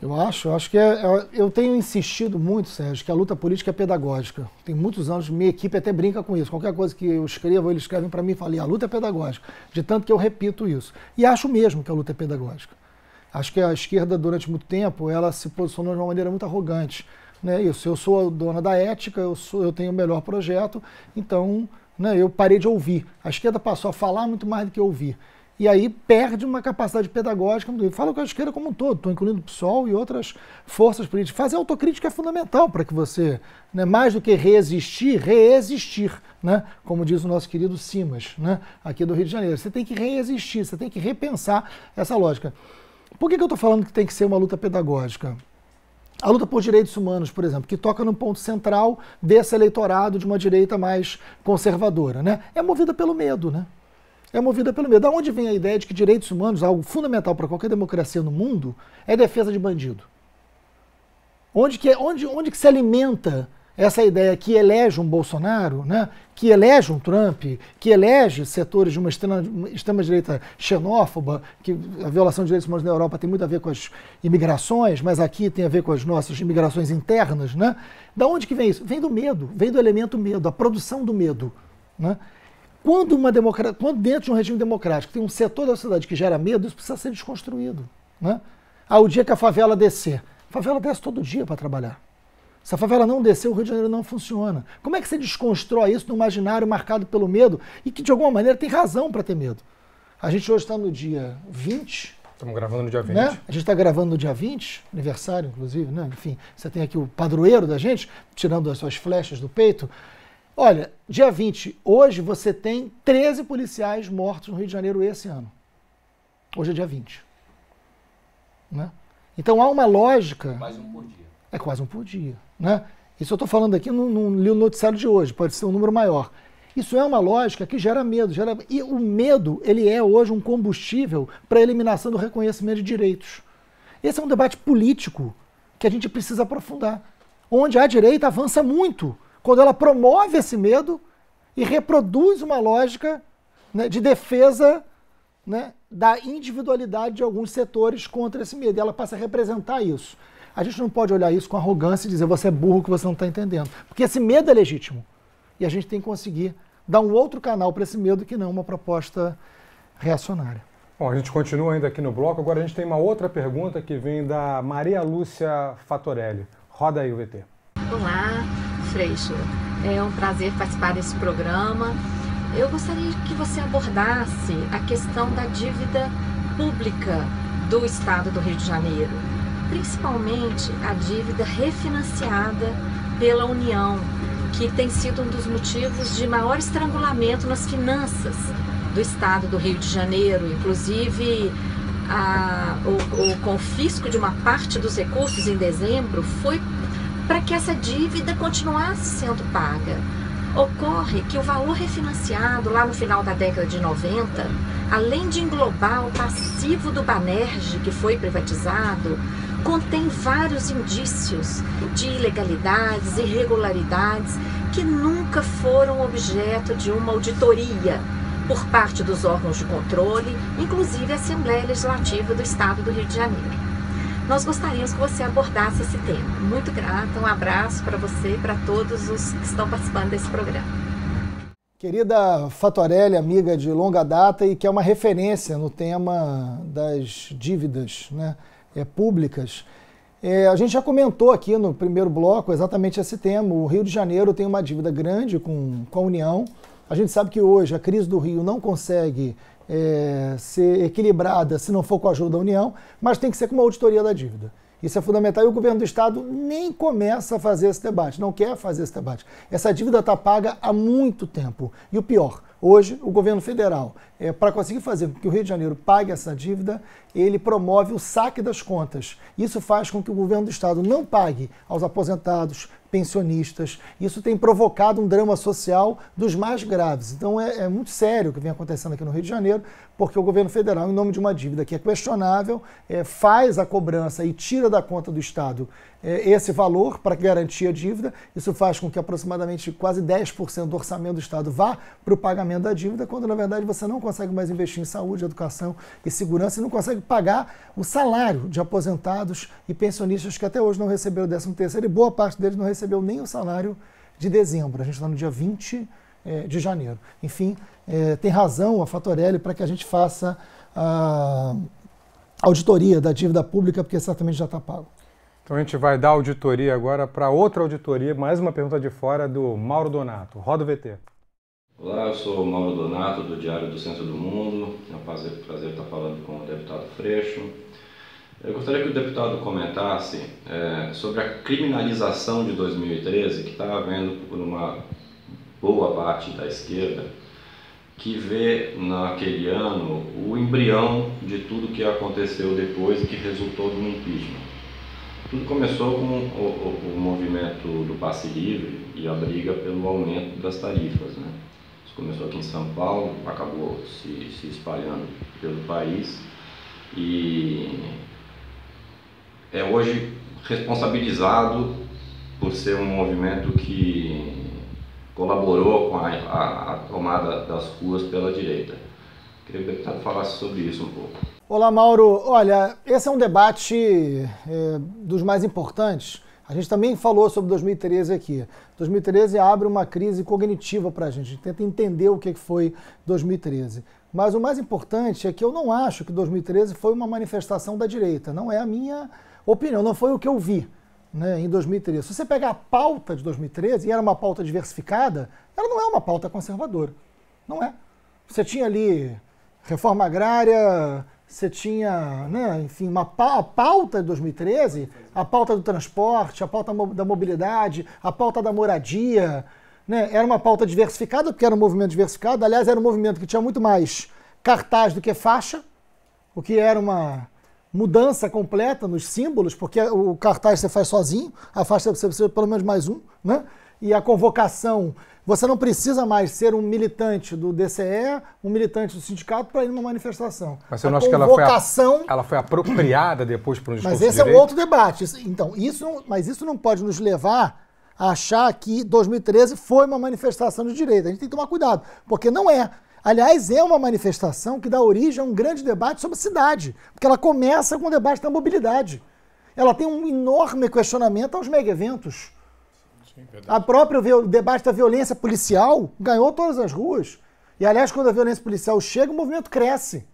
Eu acho, acho que é, é, eu tenho insistido muito, Sérgio, que a luta política é pedagógica. Tem muitos anos, minha equipe até brinca com isso. Qualquer coisa que eu escrevo, eles escrevem para mim e falam, a luta é pedagógica. De tanto que eu repito isso. E acho mesmo que a luta é pedagógica. Acho que a esquerda, durante muito tempo, ela se posicionou de uma maneira muito arrogante. Né? Isso, eu sou a dona da ética, eu, sou, eu tenho o melhor projeto, então né, eu parei de ouvir. A esquerda passou a falar muito mais do que ouvir e aí perde uma capacidade pedagógica. Fala com a esquerda como um todo, estou incluindo o PSOL e outras forças políticas. Fazer autocrítica é fundamental para que você, né, mais do que resistir, reexistir, né, como diz o nosso querido Simas, né, aqui do Rio de Janeiro. Você tem que reexistir, você tem que repensar essa lógica. Por que, que eu estou falando que tem que ser uma luta pedagógica? A luta por direitos humanos, por exemplo, que toca no ponto central desse eleitorado de uma direita mais conservadora, né? É movida pelo medo, né? é movida pelo medo. Da onde vem a ideia de que direitos humanos, algo fundamental para qualquer democracia no mundo, é defesa de bandido? Onde que, é, onde, onde que se alimenta essa ideia que elege um Bolsonaro, né, que elege um Trump, que elege setores de uma extrema-direita extrema xenófoba, que a violação de direitos humanos na Europa tem muito a ver com as imigrações, mas aqui tem a ver com as nossas imigrações internas, né? Da onde que vem isso? Vem do medo, vem do elemento medo, a produção do medo, né? Quando, uma democracia, quando dentro de um regime democrático tem um setor da sociedade que gera medo, isso precisa ser desconstruído. Né? Ah, o dia que a favela descer. A favela desce todo dia para trabalhar. Se a favela não descer, o Rio de Janeiro não funciona. Como é que você desconstrói isso no imaginário marcado pelo medo e que, de alguma maneira, tem razão para ter medo? A gente hoje está no dia 20, Estamos gravando no dia 20. Né? A gente está gravando no dia 20, aniversário, inclusive, né? Enfim, você tem aqui o padroeiro da gente, tirando as suas flechas do peito, Olha, dia 20, hoje você tem 13 policiais mortos no Rio de Janeiro esse ano. Hoje é dia 20. Né? Então há uma lógica. É um por dia. É quase um por dia. Né? Isso eu estou falando aqui, não, não li o noticiário de hoje, pode ser um número maior. Isso é uma lógica que gera medo. Gera... E o medo, ele é hoje um combustível para a eliminação do reconhecimento de direitos. Esse é um debate político que a gente precisa aprofundar. Onde a direita avança muito quando ela promove esse medo e reproduz uma lógica né, de defesa né, da individualidade de alguns setores contra esse medo. E ela passa a representar isso. A gente não pode olhar isso com arrogância e dizer você é burro que você não está entendendo. Porque esse medo é legítimo. E a gente tem que conseguir dar um outro canal para esse medo que não uma proposta reacionária. Bom, a gente continua ainda aqui no bloco. Agora a gente tem uma outra pergunta que vem da Maria Lúcia Fatorelli. Roda aí o VT. Olá, Freixo. É um prazer participar desse programa. Eu gostaria que você abordasse a questão da dívida pública do Estado do Rio de Janeiro, principalmente a dívida refinanciada pela União, que tem sido um dos motivos de maior estrangulamento nas finanças do Estado do Rio de Janeiro, inclusive a, o, o confisco de uma parte dos recursos em dezembro foi para que essa dívida continuasse sendo paga. Ocorre que o valor refinanciado lá no final da década de 90, além de englobar o passivo do Banerj que foi privatizado, contém vários indícios de ilegalidades, irregularidades que nunca foram objeto de uma auditoria por parte dos órgãos de controle, inclusive a Assembleia Legislativa do Estado do Rio de Janeiro. Nós gostaríamos que você abordasse esse tema. Muito grato, um abraço para você e para todos os que estão participando desse programa. Querida Fatorelli, amiga de longa data e que é uma referência no tema das dívidas né, é, públicas. É, a gente já comentou aqui no primeiro bloco exatamente esse tema. O Rio de Janeiro tem uma dívida grande com, com a União. A gente sabe que hoje a crise do Rio não consegue é, ser equilibrada se não for com a ajuda da União, mas tem que ser com uma auditoria da dívida. Isso é fundamental. E o governo do Estado nem começa a fazer esse debate, não quer fazer esse debate. Essa dívida está paga há muito tempo. E o pior, Hoje, o governo federal, é, para conseguir fazer com que o Rio de Janeiro pague essa dívida, ele promove o saque das contas. Isso faz com que o governo do estado não pague aos aposentados, pensionistas. Isso tem provocado um drama social dos mais graves. Então é, é, muito sério o que vem acontecendo aqui no Rio de Janeiro, porque o governo federal, em nome de uma dívida que é questionável, é, faz a cobrança e tira da conta do Estado é, esse valor para garantir a dívida. Isso faz com que aproximadamente quase 10% do orçamento do Estado vá para o pagamento da dívida, quando na verdade você não consegue mais investir em saúde, educação e segurança e não consegue pagar o salário de aposentados e pensionistas que até hoje não receberam o 13 terceiro e boa parte deles não recebeu nem o salário de dezembro. A gente está no dia 20 é, de janeiro. Enfim, é, tem razão a Fatorelli para que a gente faça a auditoria da dívida pública, porque certamente já está pago. Então a gente vai dar auditoria agora para outra auditoria, mais uma pergunta de fora do Mauro Donato. Roda o VT. Olá, eu sou o Mauro Donato, do Diário do Centro do Mundo. É um prazer, prazer estar falando com o deputado Freixo. Eu gostaria que o deputado comentasse é, sobre a criminalização de 2013, que está havendo por uma boa parte da esquerda, que vê naquele ano o embrião de tudo que aconteceu depois e que resultou do impeachment. Tudo começou com o, o, o, movimento do passe livre e a briga pelo aumento das tarifas. Né? Isso começou aqui em São Paulo, acabou se, se espalhando pelo país e é hoje responsabilizado por ser um movimento que colaborou com a, a, a tomada das ruas pela direita. Queria que o deputado falasse sobre isso um pouco. Olá, Mauro. Olha, esse é um debate é, dos mais importantes. A gente também falou sobre 2013 aqui. 2013 abre uma crise cognitiva para a gente. A gente tenta entender o que foi 2013. Mas o mais importante é que eu não acho que 2013 foi uma manifestação da direita. Não é a minha opinião, não foi o que eu vi. Né, em 2013. Se você pegar a pauta de 2013, e era uma pauta diversificada, ela não é uma pauta conservadora. Não é. Você tinha ali reforma agrária, você tinha, né, enfim, uma a pauta de 2013, a pauta do transporte, a pauta da mobilidade, a pauta da moradia, né, era uma pauta diversificada, porque era um movimento diversificado, aliás, era um movimento que tinha muito mais cartaz do que faixa, o que era uma mudança completa nos símbolos, porque o cartaz você faz sozinho, a faixa você precisa pelo menos mais um, né, e a convocação você não precisa mais ser um militante do DCE, um militante do sindicato para ir numa manifestação. Mas você não acha convocação... que ela foi, a, ela foi apropriada depois para um discurso Mas esse é um outro debate. então, isso mas isso não pode nos levar a achar que 2013 foi uma manifestação de direita. A gente tem que tomar cuidado, porque não é. Aliás, é uma manifestação que dá origem a um grande debate sobre cidade, porque ela começa com o debate da mobilidade. Ela tem um enorme questionamento aos mega eventos Sim, a própria o debate da violência policial ganhou todas as ruas. E aliás, quando a violência policial chega, o movimento cresce.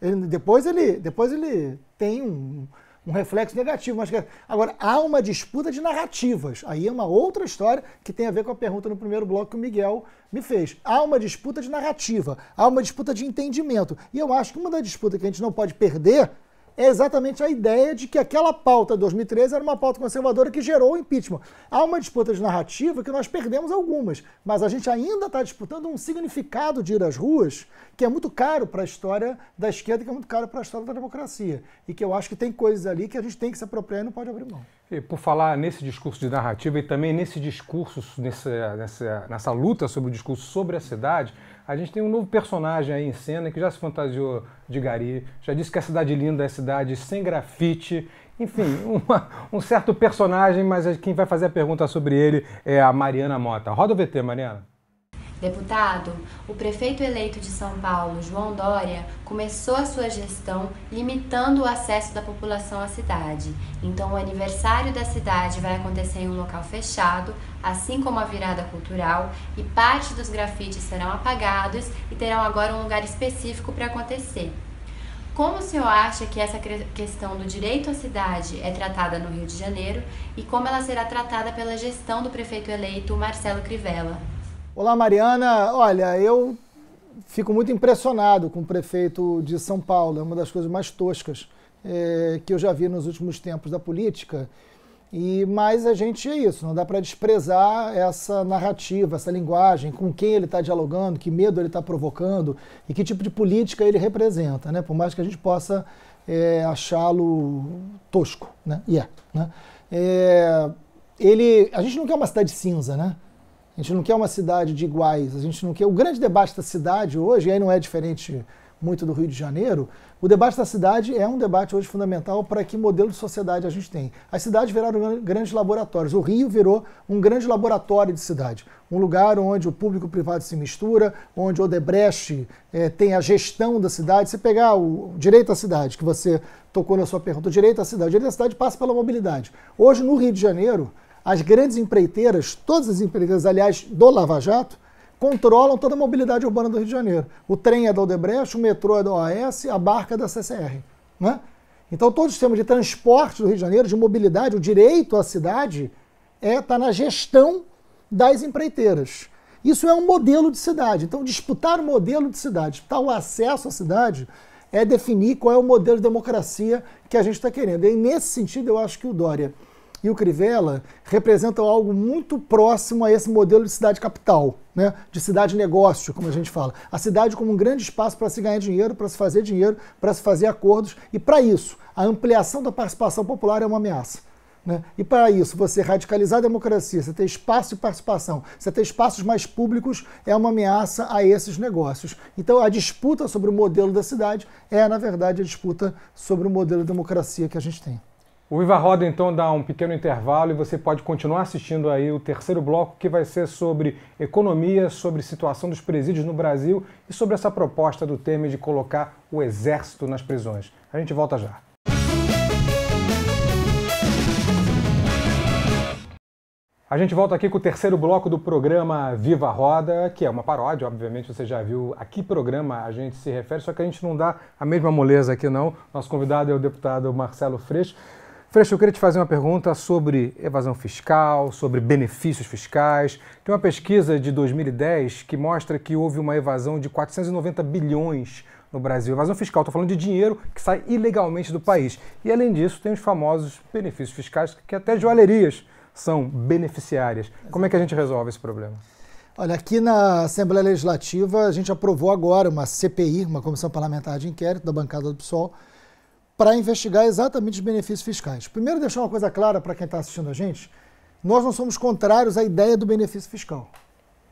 Ele, depois, ele, depois ele tem um, um reflexo negativo. Mas, agora, há uma disputa de narrativas. Aí é uma outra história que tem a ver com a pergunta no primeiro bloco que o Miguel me fez. Há uma disputa de narrativa, há uma disputa de entendimento. E eu acho que uma das disputas que a gente não pode perder é exatamente a ideia de que aquela pauta de 2013 era uma pauta conservadora que gerou o impeachment. Há uma disputa de narrativa que nós perdemos algumas, mas a gente ainda está disputando um significado de ir às ruas que é muito caro para a história da esquerda, que é muito caro para a história da democracia. E que eu acho que tem coisas ali que a gente tem que se apropriar e não pode abrir mão. E por falar nesse discurso de narrativa e também nesse discurso, nessa, nessa, nessa luta sobre o discurso sobre a cidade, a gente tem um novo personagem aí em cena que já se fantasiou de gari, já disse que a cidade linda é a cidade sem grafite. Enfim, uma, um certo personagem, mas quem vai fazer a pergunta sobre ele é a Mariana Mota. Roda o VT, Mariana. Deputado, o prefeito eleito de São Paulo, João Dória, começou a sua gestão limitando o acesso da população à cidade. Então, o aniversário da cidade vai acontecer em um local fechado, assim como a virada cultural, e parte dos grafites serão apagados e terão agora um lugar específico para acontecer. Como o senhor acha que essa questão do direito à cidade é tratada no Rio de Janeiro e como ela será tratada pela gestão do prefeito eleito Marcelo Crivella? Olá, Mariana. Olha, eu fico muito impressionado com o prefeito de São Paulo. É uma das coisas mais toscas é, que eu já vi nos últimos tempos da política. E mas a gente é isso, não dá para desprezar essa narrativa, essa linguagem, com quem ele está dialogando, que medo ele está provocando e que tipo de política ele representa, né? Por mais que a gente possa é, achá-lo tosco, né? E yeah, é, né? é. Ele, a gente não quer uma cidade cinza, né? A gente não quer uma cidade de iguais, a gente não quer. O grande debate da cidade hoje, e aí não é diferente muito do Rio de Janeiro, o debate da cidade é um debate hoje fundamental para que modelo de sociedade a gente tem. As cidades viraram grandes laboratórios. O Rio virou um grande laboratório de cidade. Um lugar onde o público e o privado se mistura, onde o Odebrecht eh, tem a gestão da cidade. Se pegar o direito à cidade, que você tocou na sua pergunta, o direito à cidade, o direito à cidade passa pela mobilidade. Hoje, no Rio de Janeiro, as grandes empreiteiras, todas as empreiteiras, aliás, do Lava Jato, controlam toda a mobilidade urbana do Rio de Janeiro. O trem é da Odebrecht, o metrô é da OAS, a barca é da CCR. Né? Então, todo o sistema de transporte do Rio de Janeiro, de mobilidade, o direito à cidade, está é, tá na gestão das empreiteiras. Isso é um modelo de cidade. Então, disputar o modelo de cidade, disputar tá? o acesso à cidade, é definir qual é o modelo de democracia que a gente está querendo. E nesse sentido, eu acho que o Dória e o Crivella representam algo muito próximo a esse modelo de cidade capital, né? de cidade-negócio, como a gente fala. A cidade como um grande espaço para se ganhar dinheiro, para se fazer dinheiro, para se fazer acordos, e para isso, a ampliação da participação popular é uma ameaça. Né? E para isso, você radicalizar a democracia, você ter espaço de participação, você ter espaços mais públicos, é uma ameaça a esses negócios. Então, a disputa sobre o modelo da cidade é, na verdade, a disputa sobre o modelo de democracia que a gente tem. O Viva Roda então dá um pequeno intervalo e você pode continuar assistindo aí o terceiro bloco que vai ser sobre economia, sobre situação dos presídios no Brasil e sobre essa proposta do Temer de colocar o exército nas prisões. A gente volta já. A gente volta aqui com o terceiro bloco do programa Viva Roda, que é uma paródia, obviamente você já viu a que programa a gente se refere, só que a gente não dá a mesma moleza aqui não. Nosso convidado é o deputado Marcelo Freixo. Freixo, eu queria te fazer uma pergunta sobre evasão fiscal, sobre benefícios fiscais. Tem uma pesquisa de 2010 que mostra que houve uma evasão de 490 bilhões no Brasil. Evasão fiscal, estou falando de dinheiro que sai ilegalmente do país. E além disso, tem os famosos benefícios fiscais, que até joalherias são beneficiárias. Como é que a gente resolve esse problema? Olha, aqui na Assembleia Legislativa, a gente aprovou agora uma CPI, uma Comissão Parlamentar de Inquérito da bancada do PSOL, para investigar exatamente os benefícios fiscais. Primeiro, deixar uma coisa clara para quem está assistindo a gente: nós não somos contrários à ideia do benefício fiscal.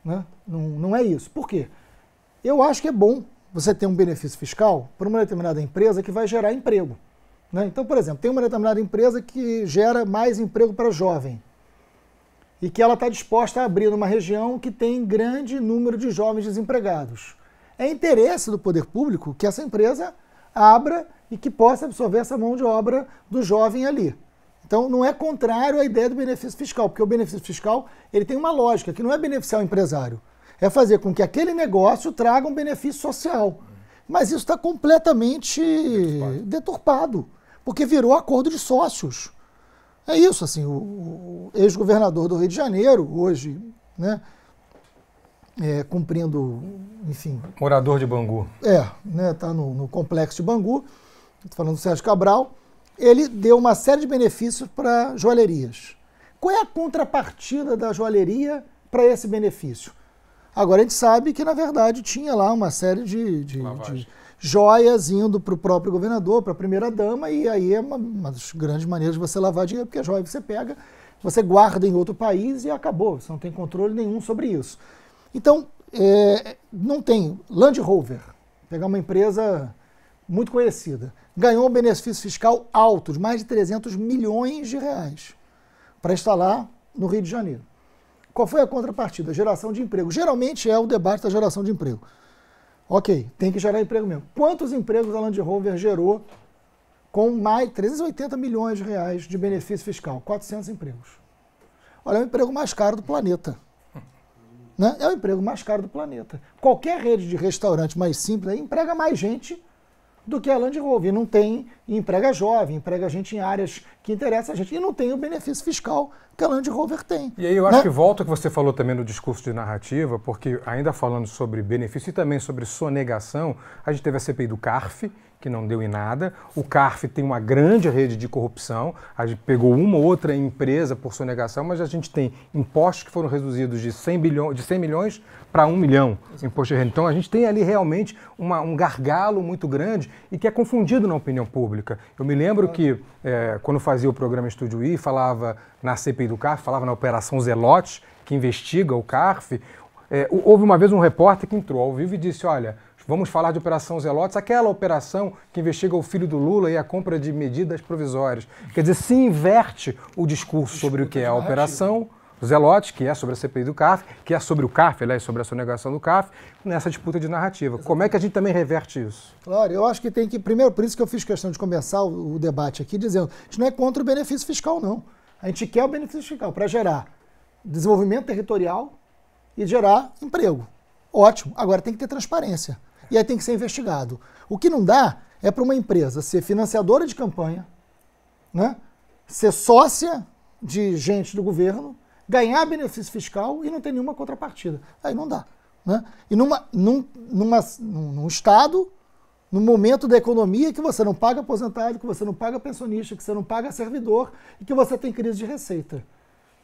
Né? Não, não é isso. Por quê? Eu acho que é bom você ter um benefício fiscal para uma determinada empresa que vai gerar emprego. Né? Então, por exemplo, tem uma determinada empresa que gera mais emprego para jovem e que ela está disposta a abrir numa região que tem grande número de jovens desempregados. É interesse do poder público que essa empresa abra e que possa absorver essa mão de obra do jovem ali. Então, não é contrário à ideia do benefício fiscal, porque o benefício fiscal ele tem uma lógica, que não é beneficiar o empresário, é fazer com que aquele negócio traga um benefício social. Mas isso está completamente deturpado. deturpado. porque virou acordo de sócios. É isso, assim, o, o ex-governador do Rio de Janeiro, hoje, né, é, cumprindo, enfim... Morador de Bangu. É, né, tá no, no complexo de Bangu, estou falando do Sérgio Cabral, ele deu uma série de benefícios para joalherias. Qual é a contrapartida da joalheria para esse benefício? Agora a gente sabe que, na verdade, tinha lá uma série de, de, de joias indo para o próprio governador, para a primeira-dama, e aí é uma, uma, das grandes maneiras de você lavar dinheiro, porque a joia você pega, você guarda em outro país e acabou, você não tem controle nenhum sobre isso. Então, é, não tem Land Rover, pegar uma empresa muito conhecida ganhou um benefício fiscal alto, de mais de 300 milhões de reais, para instalar no Rio de Janeiro. Qual foi a contrapartida? Geração de emprego. Geralmente é o debate da geração de emprego. Ok, tem que gerar emprego mesmo. Quantos empregos a Land Rover gerou com mais 380 milhões de reais de benefício fiscal? 400 empregos. Olha, é o emprego mais caro do planeta. Né? É o emprego mais caro do planeta. Qualquer rede de restaurante mais simples emprega mais gente do que a Land Rover. E não tem, emprega jovem, emprega gente em áreas que interessam a gente. E não tem o benefício fiscal que a Land Rover tem. E aí eu acho né? que volta o que você falou também no discurso de narrativa, porque ainda falando sobre benefício e também sobre sonegação, a gente teve a CPI do CARF, que não deu em nada. O CARF tem uma grande rede de corrupção. A gente pegou uma ou outra empresa por sonegação, mas a gente tem impostos que foram reduzidos de 100, bilhões, de 100 milhões para um milhão Exato. imposto de renda. Então a gente tem ali realmente uma, um gargalo muito grande e que é confundido na opinião pública. Eu me lembro que é, quando fazia o programa Estúdio I, falava na CPI do CARF, falava na Operação Zelote, que investiga o CARF. É, houve uma vez um repórter que entrou ao vivo e disse: Olha, Vamos falar de Operação Zelotes, aquela operação que investiga o filho do Lula e a compra de medidas provisórias. Quer dizer, se inverte o discurso sobre o que é a operação Zelotti, que é sobre a CPI do CAF, que é sobre o CAF, aliás, sobre a sonegação do CAF, nessa disputa de narrativa. Exatamente. Como é que a gente também reverte isso? Claro, eu acho que tem que. Primeiro, por isso que eu fiz questão de começar o, o debate aqui dizendo: a gente não é contra o benefício fiscal, não. A gente quer o benefício fiscal para gerar desenvolvimento territorial e gerar emprego. Ótimo. Agora tem que ter transparência. E aí tem que ser investigado. O que não dá é para uma empresa ser financiadora de campanha, né? ser sócia de gente do governo ganhar benefício fiscal e não ter nenhuma contrapartida. Aí não dá. Né? E numa, num, numa, num Estado, no momento da economia, que você não paga aposentado, que você não paga pensionista, que você não paga servidor e que você tem crise de receita.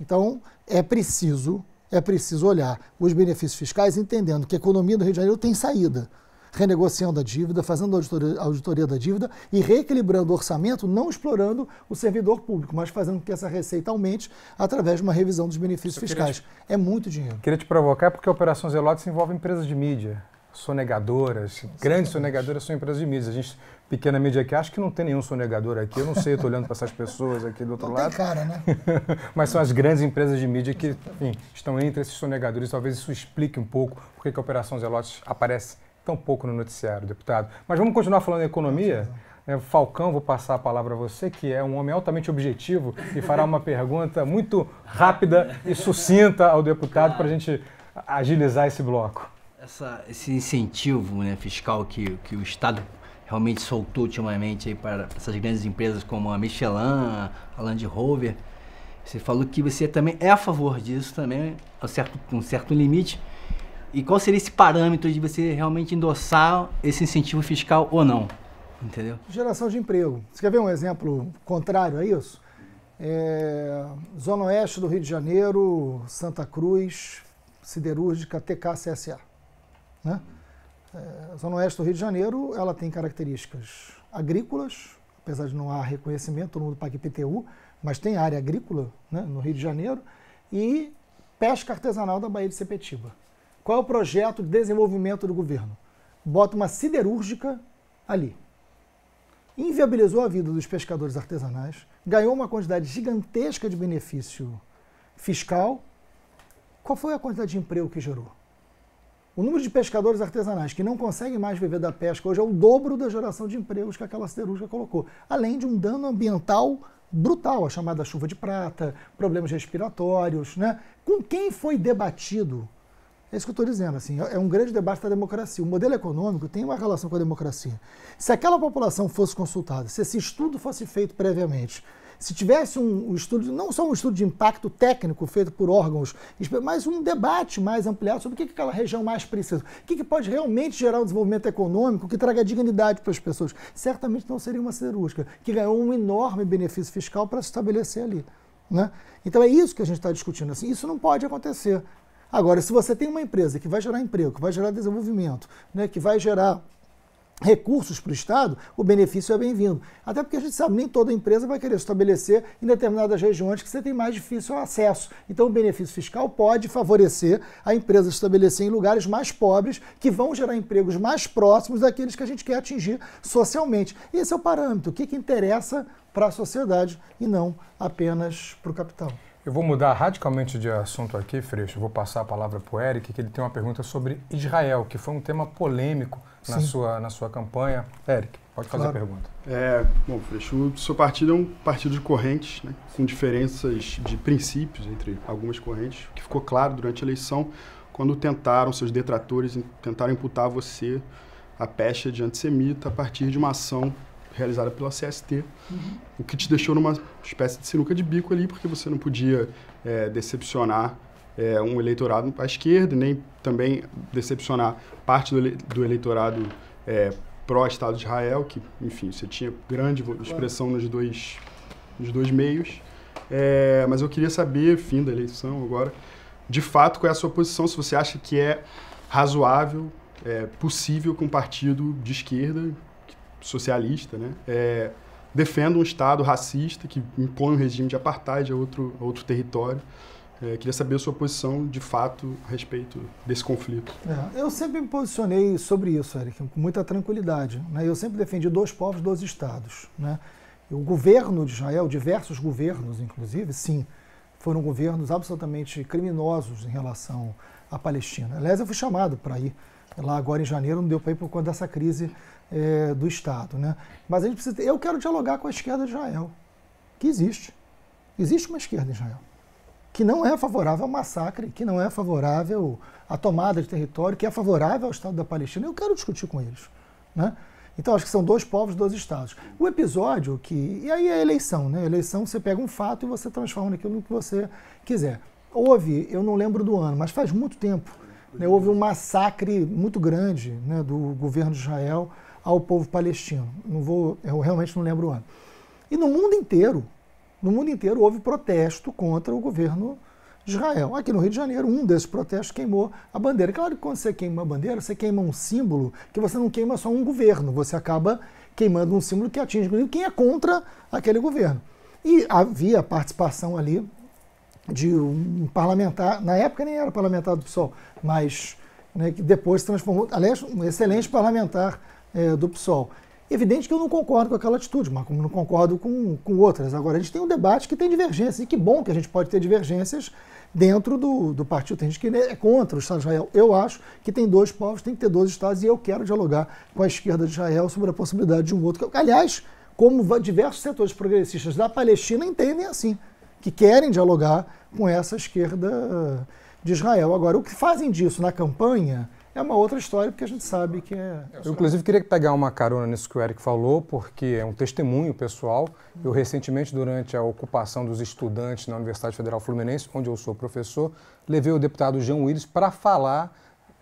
Então, é preciso, é preciso olhar os benefícios fiscais entendendo que a economia do Rio de Janeiro tem saída renegociando a dívida, fazendo auditoria, auditoria da dívida e reequilibrando o orçamento, não explorando o servidor público, mas fazendo com que essa receita aumente através de uma revisão dos benefícios fiscais. Te... É muito dinheiro. Queria te provocar porque a Operação Zelotes envolve empresas de mídia sonegadoras, grandes sonegadoras são empresas de mídia. A gente, pequena mídia aqui, acho que não tem nenhum sonegador aqui. Eu não sei, eu estou olhando para essas pessoas aqui do outro não lado. Tem cara, né? Mas são as grandes empresas de mídia que enfim, estão entre esses sonegadores. Talvez isso explique um pouco porque que a Operação Zelotes aparece tão pouco no noticiário, deputado. Mas vamos continuar falando em economia? É, Falcão, vou passar a palavra a você, que é um homem altamente objetivo e fará uma pergunta muito rápida e sucinta ao deputado para a gente agilizar esse bloco. Essa, esse incentivo né, fiscal que, que o Estado realmente soltou ultimamente para essas grandes empresas como a Michelin, a Land Rover, você falou que você também é a favor disso também, a é certo, um certo limite, e qual seria esse parâmetro de você realmente endossar esse incentivo fiscal ou não? Entendeu? Geração de emprego. Você quer ver um exemplo contrário a isso? É, Zona Oeste do Rio de Janeiro, Santa Cruz, Siderúrgica, TKCSA. Né? É, Zona Oeste do Rio de Janeiro, ela tem características agrícolas, apesar de não há reconhecimento, todo mundo paga IPTU, mas tem área agrícola né, no Rio de Janeiro, e pesca artesanal da Baía de Sepetiba. Qual é o projeto de desenvolvimento do governo? Bota uma siderúrgica ali. Inviabilizou a vida dos pescadores artesanais, ganhou uma quantidade gigantesca de benefício fiscal. Qual foi a quantidade de emprego que gerou? O número de pescadores artesanais que não conseguem mais viver da pesca hoje é o dobro da geração de empregos que aquela siderúrgica colocou, além de um dano ambiental brutal, a chamada chuva de prata, problemas respiratórios. Né? Com quem foi debatido é isso que eu estou dizendo, assim, é, é um grande debate da democracia. O modelo econômico tem uma relação com a democracia. Se aquela população fosse consultada, se esse estudo fosse feito previamente, se tivesse um, um estudo, não só um estudo de impacto técnico feito por órgãos, mas um debate mais ampliado sobre o que, que aquela região mais precisa, o que, que pode realmente gerar um desenvolvimento econômico que traga dignidade para as pessoas, certamente não seria uma siderúrgica, que ganhou um enorme benefício fiscal para se estabelecer ali. Né? Então é isso que a gente está discutindo. Assim, isso não pode acontecer. Agora, se você tem uma empresa que vai gerar emprego, que vai gerar desenvolvimento, né, que vai gerar recursos para o Estado, o benefício é bem-vindo. Até porque a gente sabe, nem toda empresa vai querer estabelecer em determinadas regiões que você tem mais difícil acesso. Então o benefício fiscal pode favorecer a empresa estabelecer em lugares mais pobres, que vão gerar empregos mais próximos daqueles que a gente quer atingir socialmente. Esse é o parâmetro, o que, que interessa para a sociedade e não apenas para o capital. Eu vou mudar radicalmente de assunto aqui, Freixo. Vou passar a palavra para o Eric, que ele tem uma pergunta sobre Israel, que foi um tema polêmico na sua, na sua campanha. Eric, pode fazer claro. a pergunta. É, bom, Freixo, o seu partido é um partido de correntes, né, com diferenças de princípios entre algumas correntes, que ficou claro durante a eleição, quando tentaram, seus detratores tentaram imputar a você a pecha de antissemita a partir de uma ação realizada pela CST, uhum. o que te deixou numa espécie de sinuca de bico ali, porque você não podia é, decepcionar é, um eleitorado à esquerda, nem também decepcionar parte do, ele, do eleitorado é, pró-Estado de Israel, que, enfim, você tinha grande expressão nos dois, nos dois meios. É, mas eu queria saber, fim da eleição agora, de fato, qual é a sua posição, se você acha que é razoável, é, possível com um partido de esquerda socialista, né? É, defendo um Estado racista que impõe um regime de apartheid a outro, a outro território. É, queria saber a sua posição, de fato, a respeito desse conflito. É, eu sempre me posicionei sobre isso, Eric, com muita tranquilidade. Né? Eu sempre defendi dois povos, dois Estados. Né? O governo de Israel, diversos governos, inclusive, sim, foram governos absolutamente criminosos em relação à Palestina. Aliás, eu fui chamado para ir lá agora em janeiro não deu para ir por conta dessa crise é, do Estado. Né? Mas a gente precisa. Eu quero dialogar com a esquerda de Israel, que existe. Existe uma esquerda em Israel, que não é favorável ao massacre, que não é favorável à tomada de território, que é favorável ao Estado da Palestina. Eu quero discutir com eles. Né? Então, acho que são dois povos, dois estados. O episódio que. E aí é a eleição, né? A eleição você pega um fato e você transforma naquilo que você quiser. Houve, eu não lembro do ano, mas faz muito tempo, né, houve um massacre muito grande né, do governo de Israel ao povo palestino. Não vou, eu realmente não lembro o ano. E no mundo inteiro, no mundo inteiro houve protesto contra o governo de Israel. Aqui no Rio de Janeiro, um desses protestos queimou a bandeira. Claro que quando você queima uma bandeira, você queima um símbolo que você não queima só um governo, você acaba queimando um símbolo que atinge quem é contra aquele governo. E havia participação ali de um parlamentar, na época nem era parlamentar do PSOL, mas né, que depois se transformou, aliás, um excelente parlamentar é, do PSOL. Evidente que eu não concordo com aquela atitude, mas como não concordo com, com outras. Agora, a gente tem um debate que tem divergências, e que bom que a gente pode ter divergências dentro do, do partido. Tem gente que é contra o Estado de Israel. Eu acho que tem dois povos, tem que ter dois Estados, e eu quero dialogar com a esquerda de Israel sobre a possibilidade de um outro. Aliás, como diversos setores progressistas da Palestina entendem assim que querem dialogar com essa esquerda eh, de Israel. Agora, o que fazem disso na campanha é uma outra história, porque a gente sabe que é, é. Eu, inclusive, queria pegar uma carona nisso que o Eric falou, porque é um testemunho pessoal. Eu, recentemente, durante a ocupação dos estudantes na Universidade Federal Fluminense, onde eu sou professor, levei o deputado Jean Willis para falar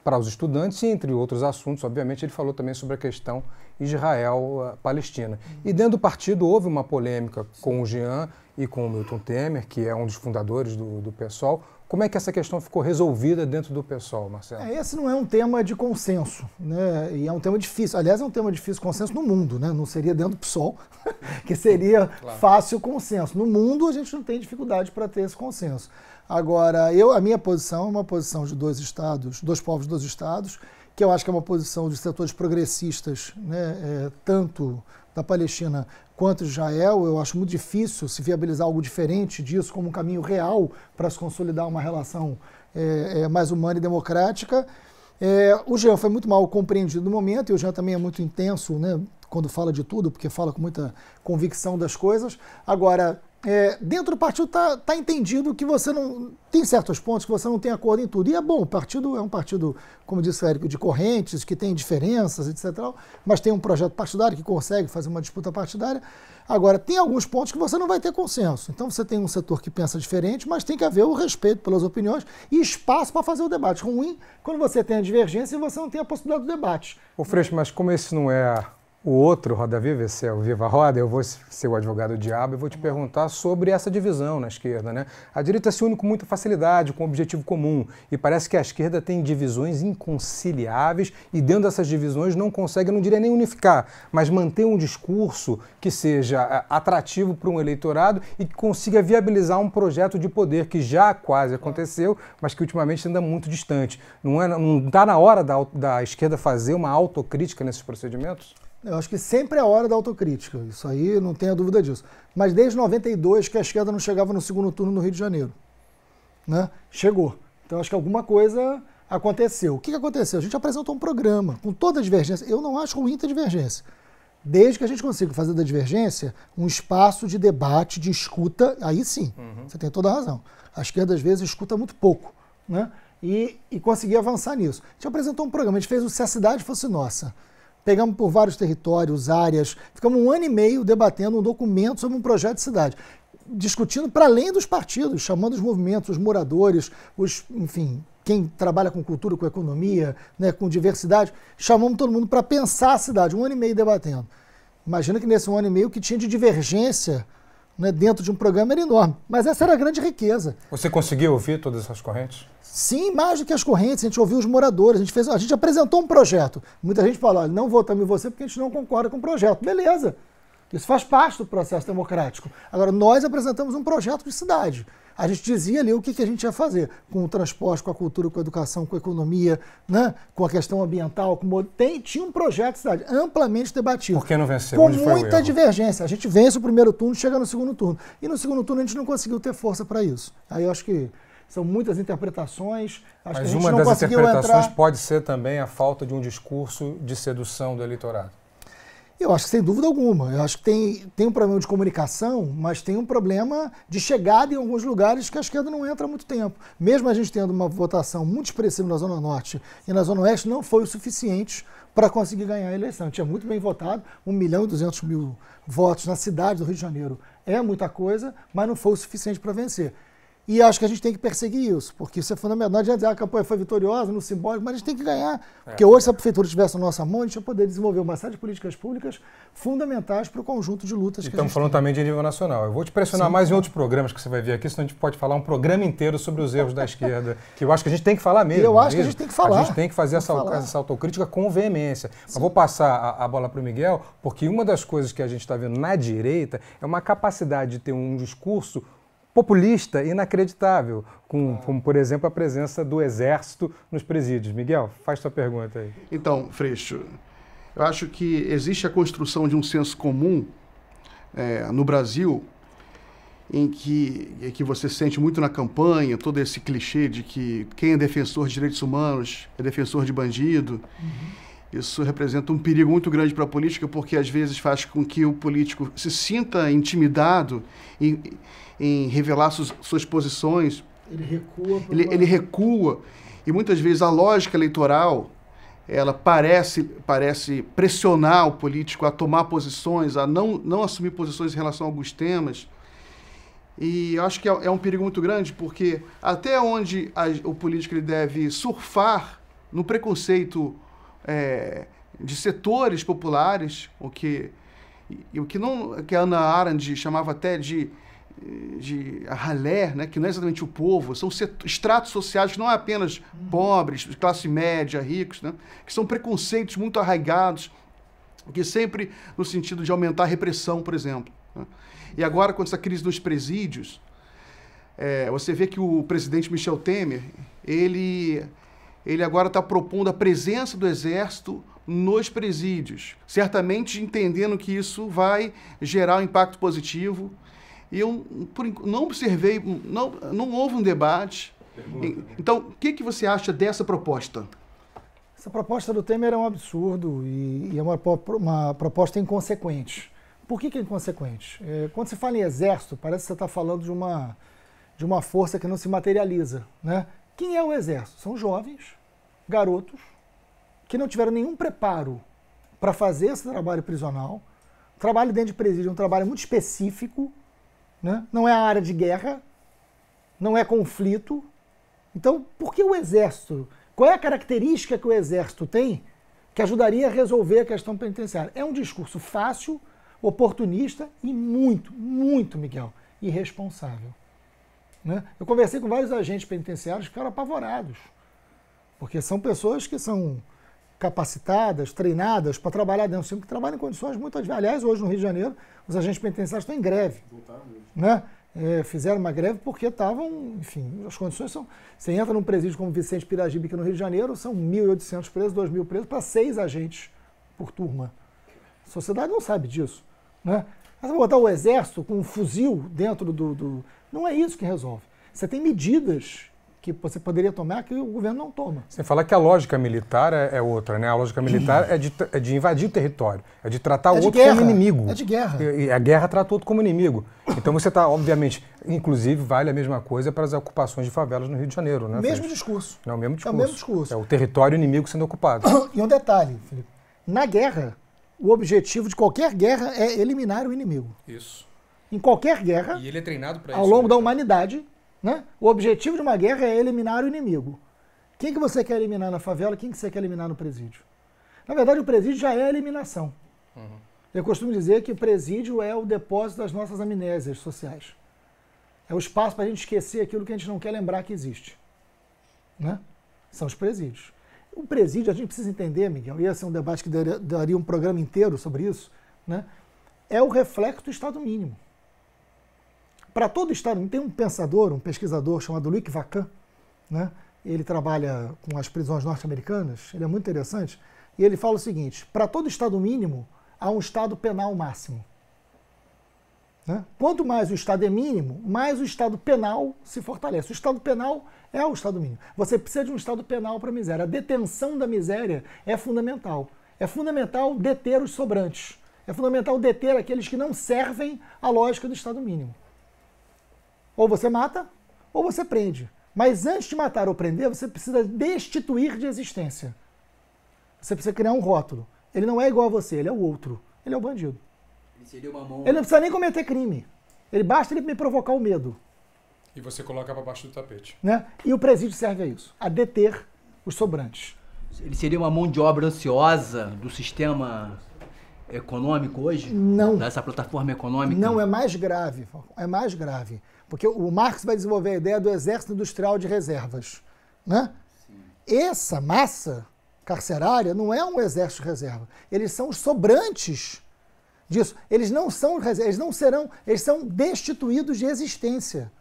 para os estudantes e, entre outros assuntos, obviamente, ele falou também sobre a questão Israel-Palestina. Eh, e dentro do partido houve uma polêmica com o Jean, e com o Milton Temer, que é um dos fundadores do, do PSOL. Como é que essa questão ficou resolvida dentro do PSOL, Marcelo? É, esse não é um tema de consenso, né? E é um tema difícil. Aliás, é um tema difícil consenso no mundo, né? Não seria dentro do PSOL, que seria claro. fácil consenso. No mundo, a gente não tem dificuldade para ter esse consenso. Agora, eu, a minha posição é uma posição de dois estados, dois povos, dois estados, que eu acho que é uma posição de setores progressistas, né? É, tanto da Palestina quanto Israel, eu acho muito difícil se viabilizar algo diferente disso como um caminho real para se consolidar uma relação é, é, mais humana e democrática. É, o Jean foi muito mal compreendido no momento, e o Jean também é muito intenso né, quando fala de tudo, porque fala com muita convicção das coisas. Agora, é, dentro do partido está tá entendido que você não. Tem certos pontos que você não tem acordo em tudo. E é bom, o partido é um partido, como disse o Érico, de correntes, que tem diferenças, etc. Mas tem um projeto partidário que consegue fazer uma disputa partidária. Agora, tem alguns pontos que você não vai ter consenso. Então você tem um setor que pensa diferente, mas tem que haver o respeito pelas opiniões e espaço para fazer o debate. Ruim quando você tem a divergência e você não tem a possibilidade do debate. Ô Freixo, mas como esse não é o outro Roda Viva, esse é o Viva Roda, eu vou ser o advogado diabo e vou te perguntar sobre essa divisão na esquerda. Né? A direita se une com muita facilidade, com um objetivo comum, e parece que a esquerda tem divisões inconciliáveis e dentro dessas divisões não consegue, não diria nem unificar, mas manter um discurso que seja é, atrativo para um eleitorado e que consiga viabilizar um projeto de poder que já quase aconteceu, mas que ultimamente ainda é muito distante. Não está é, não tá na hora da, da esquerda fazer uma autocrítica nesses procedimentos? Eu acho que sempre é hora da autocrítica, isso aí não tenha dúvida disso. Mas desde 92 que a esquerda não chegava no segundo turno no Rio de Janeiro. Né? Chegou. Então acho que alguma coisa aconteceu. O que aconteceu? A gente apresentou um programa com toda a divergência. Eu não acho ruim ter divergência. Desde que a gente consiga fazer da divergência um espaço de debate, de escuta, aí sim, uhum. você tem toda a razão. A esquerda, às vezes, escuta muito pouco, né? E, e conseguir avançar nisso. A gente apresentou um programa, a gente fez o Se a Cidade Fosse Nossa pegamos por vários territórios, áreas, ficamos um ano e meio debatendo um documento sobre um projeto de cidade, discutindo para além dos partidos, chamando os movimentos, os moradores, os, enfim, quem trabalha com cultura, com economia, né, com diversidade, chamamos todo mundo para pensar a cidade, um ano e meio debatendo. Imagina que nesse um ano e meio que tinha de divergência né, dentro de um programa era enorme. Mas essa era a grande riqueza. Você conseguiu ouvir todas essas correntes? Sim, mais do que as correntes, a gente ouviu os moradores, a gente, fez, a gente apresentou um projeto. Muita gente fala, olha, não votamos em você porque a gente não concorda com o projeto. Beleza, isso faz parte do processo democrático. Agora, nós apresentamos um projeto de cidade. A gente dizia ali o que, que a gente ia fazer com o transporte, com a cultura, com a educação, com a economia, né? com a questão ambiental. Com... Tem, tinha um projeto de cidade amplamente debatido. Por que não venceu? Com Onde muita divergência. A gente vence o primeiro turno, chega no segundo turno. E no segundo turno a gente não conseguiu ter força para isso. Aí eu acho que são muitas interpretações. Acho Mas que a gente uma não das interpretações entrar... pode ser também a falta de um discurso de sedução do eleitorado. Eu acho que sem dúvida alguma. Eu acho que tem, tem um problema de comunicação, mas tem um problema de chegada em alguns lugares que a esquerda não entra há muito tempo. Mesmo a gente tendo uma votação muito expressiva na Zona Norte e na Zona Oeste, não foi o suficiente para conseguir ganhar a eleição. Tinha muito bem votado, 1 milhão e 200 mil votos na cidade do Rio de Janeiro é muita coisa, mas não foi o suficiente para vencer. E acho que a gente tem que perseguir isso, porque isso é fundamental. Não adianta dizer, ah, a campanha foi vitoriosa no simbólico, mas a gente tem que ganhar. É, porque é, hoje, se a prefeitura estivesse na nossa mão, a gente ia poder desenvolver uma série de políticas públicas fundamentais para o conjunto de lutas e que Estamos falando tem. também de nível nacional. Eu vou te pressionar Sim. mais em outros programas que você vai ver aqui, senão a gente pode falar um programa inteiro sobre os erros da esquerda, que eu acho que a gente tem que falar mesmo. Eu acho mesmo. que a gente tem que falar. A gente tem que fazer essa, essa, autocrítica com veemência. Sim. Mas vou passar a, a bola para o Miguel, porque uma das coisas que a gente está vendo na direita é uma capacidade de ter um discurso populista inacreditável, com, ah. como, por exemplo, a presença do Exército nos presídios. Miguel, faz sua pergunta aí. Então, Freixo, eu acho que existe a construção de um senso comum é, no Brasil em que, em é que você sente muito na campanha, todo esse clichê de que quem é defensor de direitos humanos é defensor de bandido. Uhum. Isso representa um perigo muito grande para a política, porque às vezes faz com que o político se sinta intimidado em, em revelar suas, suas posições. Ele recua. Ele, ele recua. E muitas vezes a lógica eleitoral ela parece, parece pressionar o político a tomar posições, a não, não assumir posições em relação a alguns temas. E eu acho que é, é um perigo muito grande, porque até onde a, o político ele deve surfar no preconceito é, de setores populares, o que, e, o que, não, que a Ana Arendt chamava até de, de a ralé, né, que não é exatamente o povo, são setos, estratos sociais, não é apenas pobres, classe média, ricos, né, que são preconceitos muito arraigados, que sempre no sentido de aumentar a repressão, por exemplo. Né. E agora, com essa crise dos presídios, é, você vê que o presidente Michel Temer, ele ele agora está propondo a presença do Exército nos presídios, certamente entendendo que isso vai gerar um impacto positivo. E eu por, não observei, não, não houve um debate. Então, o que, que você acha dessa proposta? Essa proposta do Temer é um absurdo e, e é uma, uma, proposta inconsequente. Por que, que é inconsequente? É, quando se fala em exército, parece que você está falando de uma, de uma força que não se materializa, né? Quem é o exército? São jovens, garotos, que não tiveram nenhum preparo para fazer esse trabalho prisional. Trabalho dentro de presídio é um trabalho muito específico, né? não é a área de guerra, não é conflito. Então, por que o exército? Qual é a característica que o exército tem que ajudaria a resolver a questão penitenciária? É um discurso fácil, oportunista e muito, muito, Miguel, irresponsável. Né? Eu conversei com vários agentes penitenciários que ficaram apavorados, porque são pessoas que são capacitadas, treinadas para trabalhar dentro do sistema, que trabalham em condições muito adversas. Aliás, hoje no Rio de Janeiro, os agentes penitenciários estão em greve. Né? É, fizeram uma greve porque estavam, enfim, as condições são... Você entra num presídio como Vicente Piragibe, que é no Rio de Janeiro, são 1.800 presos, 2.000 presos, para seis agentes por turma. A sociedade não sabe disso. Né? Mas botar o exército com um fuzil dentro do, do não é isso que resolve. Você tem medidas que você poderia tomar que o governo não toma. Você fala que a lógica militar é, é outra, né? A lógica militar é de, é de, invadir o território, é de tratar é o outro guerra. como inimigo. É de guerra. E, a guerra trata o outro como inimigo. Então você está, obviamente, inclusive vale a mesma coisa para as ocupações de favelas no Rio de Janeiro, né? Mesmo Felipe? discurso. Não, mesmo discurso. É o mesmo discurso. É o território inimigo sendo ocupado. E um detalhe, Felipe. Na guerra, o objetivo de qualquer guerra é eliminar o inimigo. Isso em qualquer guerra. E ele é treinado para isso. Ao longo né? da humanidade, né? O objetivo de uma guerra é eliminar o inimigo. Quem que você quer eliminar na favela? Quem que você quer eliminar no presídio? Na verdade, o presídio já é a eliminação. Uhum. Eu costumo dizer que o presídio é o depósito das nossas amnésias sociais. É o espaço para a gente esquecer aquilo que a gente não quer lembrar que existe. Né? São os presídios. O presídio, a gente precisa entender, Miguel, e esse é um debate que daria um programa inteiro sobre isso, né? é o reflexo do Estado mínimo para todo Estado, tem um pensador, um pesquisador chamado Luc Vacan, né? ele trabalha com as prisões norte-americanas, ele é muito interessante, e ele fala o seguinte, para todo Estado mínimo, há um Estado penal máximo. Né? Quanto mais o Estado é mínimo, mais o Estado penal se fortalece. O Estado penal é o Estado mínimo. Você precisa de um Estado penal para a miséria. A detenção da miséria é fundamental. É fundamental deter os sobrantes. É fundamental deter aqueles que não servem à lógica do Estado mínimo. Ou você mata, ou você prende. Mas antes de matar ou prender, você precisa destituir de existência. Você precisa criar um rótulo. Ele não é igual a você, ele é o outro. Ele é o bandido. Ele, mão... ele não precisa nem cometer crime. Ele basta ele me provocar o medo. E você coloca para baixo do tapete. Né? E o presídio serve a isso, a deter os sobrantes. Ele seria uma mão de obra ansiosa do sistema econômico hoje? Não. Dessa plataforma econômica? Não, é mais grave. É mais grave. Porque o Marx vai desenvolver a ideia do exército industrial de reservas. Né? Sim. Essa massa carcerária não é um exército de reserva. Eles são os sobrantes disso. Eles não são eles não serão, eles são destituídos de existência.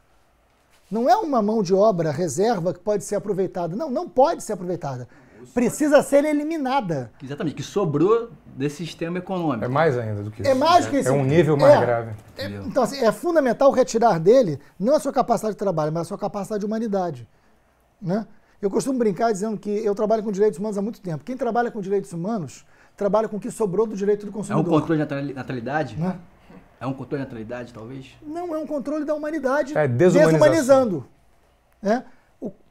Não é uma mão de obra reserva que pode ser aproveitada. Não, não pode ser aproveitada precisa ser eliminada. Exatamente, que sobrou desse sistema econômico. É mais ainda do que é isso. É mais que é isso. É um nível mais é, grave. É, então, assim, é fundamental retirar dele não a sua capacidade de trabalho, mas a sua capacidade de humanidade. Né? Eu costumo brincar dizendo que eu trabalho com direitos humanos há muito tempo. Quem trabalha com direitos humanos trabalha com o que sobrou do direito do consumidor. É um controle de natalidade? Né? É um controle de natalidade, talvez? Não, é um controle da humanidade é desumanizando. Né?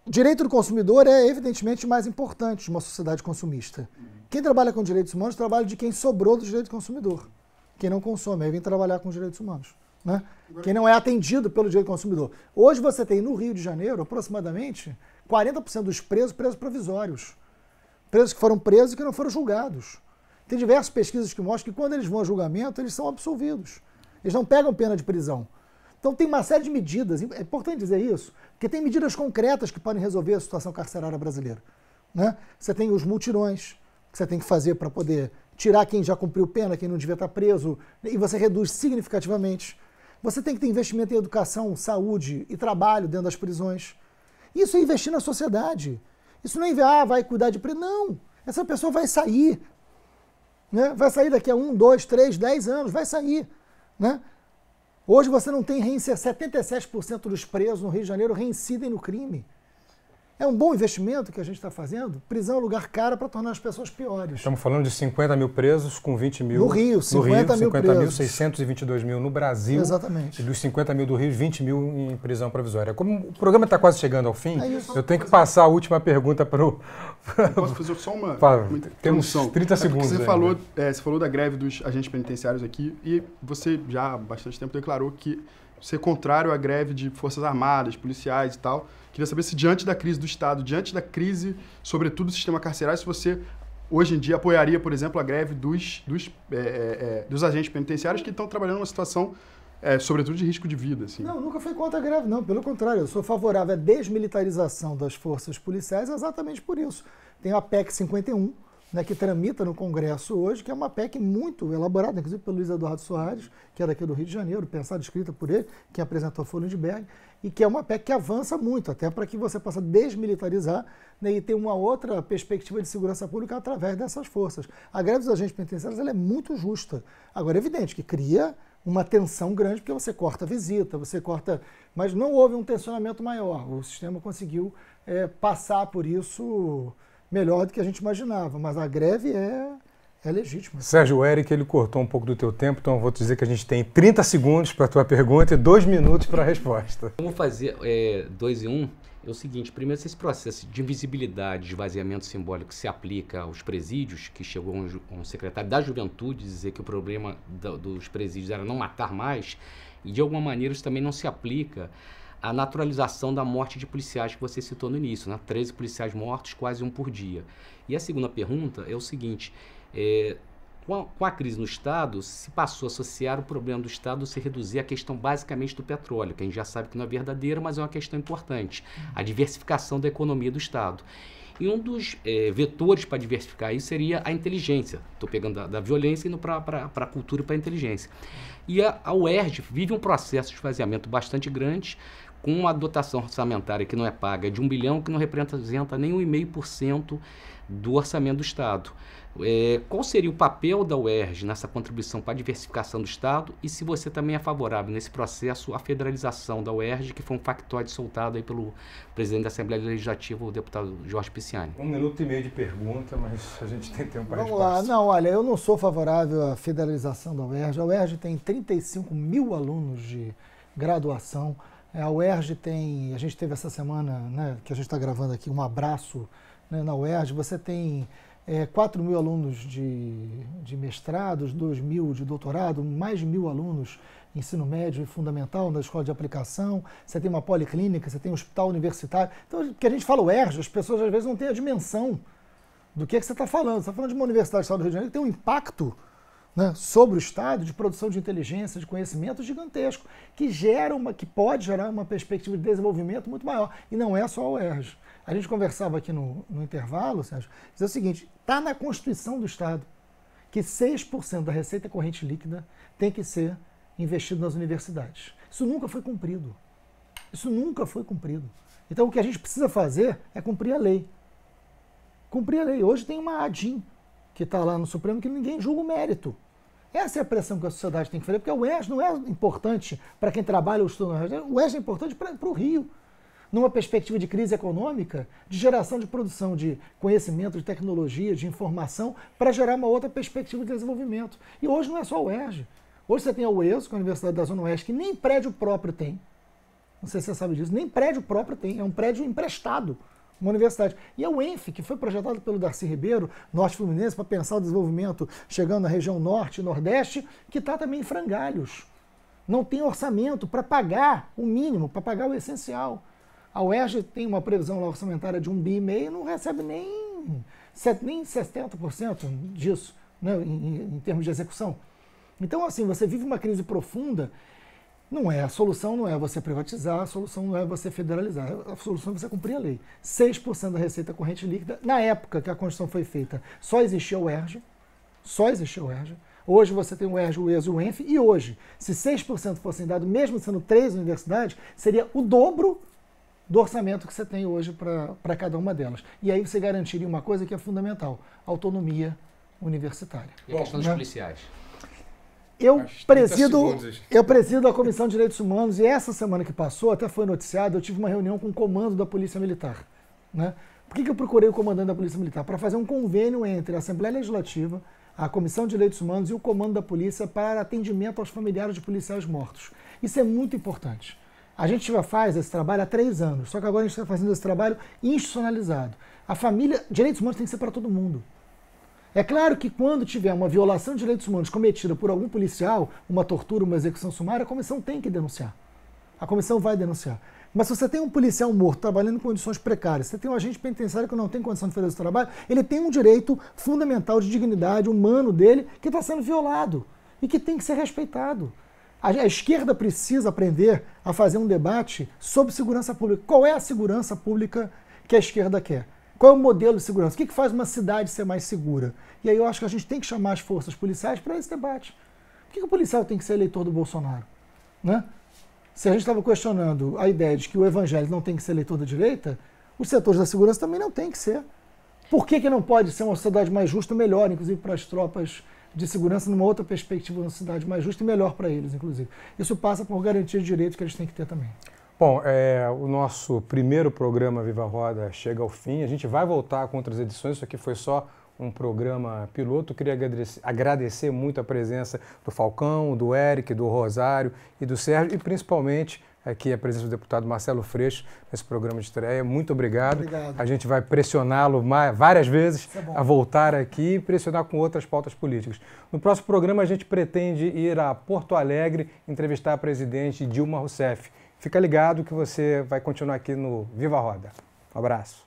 O direito do consumidor é evidentemente mais importante de uma sociedade consumista. Quem trabalha com direitos humanos trabalha de quem sobrou do direito do consumidor. Quem não consome, aí vem trabalhar com direitos humanos. Né? Quem não é atendido pelo direito do consumidor. Hoje você tem no Rio de Janeiro, aproximadamente, 40% dos presos, presos provisórios. Presos que foram presos e que não foram julgados. Tem diversas pesquisas que mostram que quando eles vão a julgamento, eles são absolvidos. Eles não pegam pena de prisão. Então tem uma série de medidas, é importante dizer isso, porque tem medidas concretas que podem resolver a situação carcerária brasileira. Né? Você tem os multirões que você tem que fazer para poder tirar quem já cumpriu pena, quem não devia estar tá preso, e você reduz significativamente. Você tem que ter investimento em educação, saúde e trabalho dentro das prisões. Isso é investir na sociedade. Isso não é ah, vai cuidar de preso. Não. Essa pessoa vai sair. Né? Vai sair daqui a um, dois, três, dez anos, vai sair. Né? Hoje você não tem reincidência. É 77% dos presos no Rio de Janeiro reincidem no crime. É um bom investimento que a gente está fazendo? Prisão é um lugar caro para tornar as pessoas piores. Estamos falando de 50 mil presos com 20 mil. No Rio, 50 no Rio, 50 mil 50 presos. mil, 622 mil no Brasil. Exatamente. E dos 50 mil do Rio, 20 mil em prisão provisória. Como o programa está quase chegando ao fim, é eu tenho que passar a última pergunta para o. Posso fazer só uma. Fala, uma temos 30 é segundos. Né? É você, falou, você falou da greve dos agentes penitenciários aqui e você já há bastante tempo declarou que ser contrário à greve de forças armadas, policiais e tal. Queria saber se diante da crise do Estado, diante da crise, sobretudo do sistema carcerário, se você hoje em dia apoiaria, por exemplo, a greve dos, dos, é, é, dos agentes penitenciários que estão trabalhando numa situação, é, sobretudo, de risco de vida. Assim. Não, nunca fui contra a greve, não. Pelo contrário, eu sou favorável à desmilitarização das forças policiais exatamente por isso. Tem a PEC 51, né, que tramita no Congresso hoje, que é uma PEC muito elaborada, inclusive pelo Luiz Eduardo Soares, que era é daqui do Rio de Janeiro, pensada, escrita por ele, que apresentou a Folha de Berg, e que é uma PEC que avança muito, até para que você possa desmilitarizar né, e ter uma outra perspectiva de segurança pública através dessas forças. A greve dos agentes penitenciários é muito justa. Agora, é evidente que cria uma tensão grande, porque você corta a visita, você corta. Mas não houve um tensionamento maior. O sistema conseguiu é, passar por isso melhor do que a gente imaginava, mas a greve é, é legítima. Sérgio Eric, ele cortou um pouco do teu tempo, então eu vou te dizer que a gente tem 30 segundos para a tua pergunta e dois minutos para a resposta. Vamos fazer é, dois e Um. É o seguinte, primeiro, esse processo de invisibilidade, de esvaziamento simbólico que se aplica aos presídios, que chegou um, um secretário da juventude dizer que o problema do, dos presídios era não matar mais, e de alguma maneira isso também não se aplica a naturalização da morte de policiais que você citou no início, né? 13 policiais mortos, quase um por dia. E a segunda pergunta é o seguinte: é, com, a, com, a, crise no Estado, se passou a associar o problema do Estado se reduzir à questão basicamente do petróleo, que a gente já sabe que não é verdadeira, mas é uma questão importante, a diversificação da economia do Estado. E um dos é, vetores para diversificar isso seria a inteligência. Estou pegando da, da, violência e indo para a cultura e para a inteligência. E a, a UERJ vive um processo de esvaziamento bastante grande, com uma dotação orçamentária que não é paga é de um bilhão, que não representa nem um e meio por cento do orçamento do Estado. É, qual seria o papel da UERJ nessa contribuição para a diversificação do Estado e se você também é favorável nesse processo à federalização da UERJ, que foi um factoide soltado aí pelo presidente da Assembleia Legislativa, o deputado Jorge Pisciani? Um minuto e meio de pergunta, mas a gente tem tempo para Vamos lá. Não, olha, eu não sou favorável à federalização da UERJ. A UERJ tem 35 mil alunos de graduação, é, a UERJ tem, a gente teve essa semana, né, que a gente está gravando aqui, um abraço né, na UERJ. Você tem é, 4 mil alunos de, de mestrados, 2 mil de doutorado, mais de mil alunos ensino médio e fundamental na escola de aplicação, você tem uma policlínica, você tem um hospital universitário. Então, que a gente fala UERJ, as pessoas às vezes não têm a dimensão do que, é que você está falando. Você está falando de uma universidade do Estado do Rio de Janeiro que tem um impacto né, sobre o Estado, de produção de inteligência, de conhecimento gigantesco, que gera uma, que pode gerar uma perspectiva de desenvolvimento muito maior. E não é só o UERJ. A gente conversava aqui no, no intervalo, Sérgio, dizer o seguinte: está na Constituição do Estado que 6% da receita corrente líquida tem que ser investido nas universidades. Isso nunca foi cumprido. Isso nunca foi cumprido. Então o que a gente precisa fazer é cumprir a lei. Cumprir a lei. Hoje tem uma ADIM, que está lá no Supremo, que ninguém julga o mérito. Essa é a pressão que a sociedade tem que fazer, porque o ES não é importante para quem trabalha ou estuda no Rio. O ES é importante para o Rio. Numa perspectiva de crise econômica, de geração de produção de conhecimento, de tecnologia, de informação, para gerar uma outra perspectiva de desenvolvimento. E hoje não é só o ERJ. Hoje você tem a UES que é a Universidade da Zona Oeste, que nem prédio próprio tem. Não sei se você sabe disso, nem prédio próprio tem, é um prédio emprestado uma universidade. E é o ENF, que foi projetado pelo Darcy Ribeiro, Norte Fluminense, para pensar o desenvolvimento chegando na região Norte e Nordeste, que está também em frangalhos. Não tem orçamento para pagar o mínimo, para pagar o essencial. A UERJ tem uma previsão orçamentária de um bi e meio não recebe nem, nem 70% disso né, em, em termos de execução. Então, assim, você vive uma crise profunda não é. A solução não é você privatizar, a solução não é você federalizar. A solução é você cumprir a lei. 6% da receita corrente líquida, na época que a Constituição foi feita, só existia o ERJ. Só existia o ERJ. Hoje você tem o ERJ, o ESO, o ENF. E hoje, se 6% fossem dados, mesmo sendo três universidades, seria o dobro do orçamento que você tem hoje para cada uma delas. E aí você garantiria uma coisa que é fundamental, autonomia universitária. E a questão dos né? policiais? Eu presido, eu presido a Comissão de Direitos Humanos e essa semana que passou, até foi noticiado, eu tive uma reunião com o comando da Polícia Militar. Né? Por que, que eu procurei o comandante da Polícia Militar? Para fazer um convênio entre a Assembleia Legislativa, a Comissão de Direitos Humanos e o Comando da Polícia para atendimento aos familiares de policiais mortos. Isso é muito importante. A gente já faz esse trabalho há três anos, só que agora a gente está fazendo esse trabalho institucionalizado. A família, direitos humanos tem que ser para todo mundo. É claro que quando tiver uma violação de direitos humanos cometida por algum policial, uma tortura, uma execução sumária, a comissão tem que denunciar. A comissão vai denunciar. Mas se você tem um policial morto trabalhando em condições precárias, você tem um agente penitenciário que não tem condição de fazer o seu trabalho, ele tem um direito fundamental de dignidade humano dele que está sendo violado e que tem que ser respeitado. A, a esquerda precisa aprender a fazer um debate sobre segurança pública. Qual é a segurança pública que a esquerda quer? Qual é o modelo de segurança? O que, faz uma cidade ser mais segura? E aí eu acho que a gente tem que chamar as forças policiais para esse debate. Por que, o policial tem que ser eleitor do Bolsonaro? Né? Se a gente estava questionando a ideia de que o evangelho não tem que ser eleitor da direita, os setores da segurança também não tem que ser. Por que, que não pode ser uma sociedade mais justa, melhor, inclusive para as tropas de segurança, numa outra perspectiva, uma sociedade mais justa e melhor para eles, inclusive? Isso passa por garantir direitos que eles têm que ter também. Bom, é, o nosso primeiro programa Viva Roda chega ao fim. A gente vai voltar com outras edições. Isso aqui foi só um programa piloto. Queria agradecer, agradecer muito a presença do Falcão, do Eric, do Rosário e do Sérgio, e principalmente aqui a presença do deputado Marcelo Freixo nesse programa de estreia. Muito obrigado. obrigado. A gente vai pressioná-lo várias vezes é a voltar aqui e pressionar com outras pautas políticas. No próximo programa, a gente pretende ir a Porto Alegre entrevistar a presidente Dilma Rousseff. Fica ligado que você vai continuar aqui no Viva Roda. Um abraço.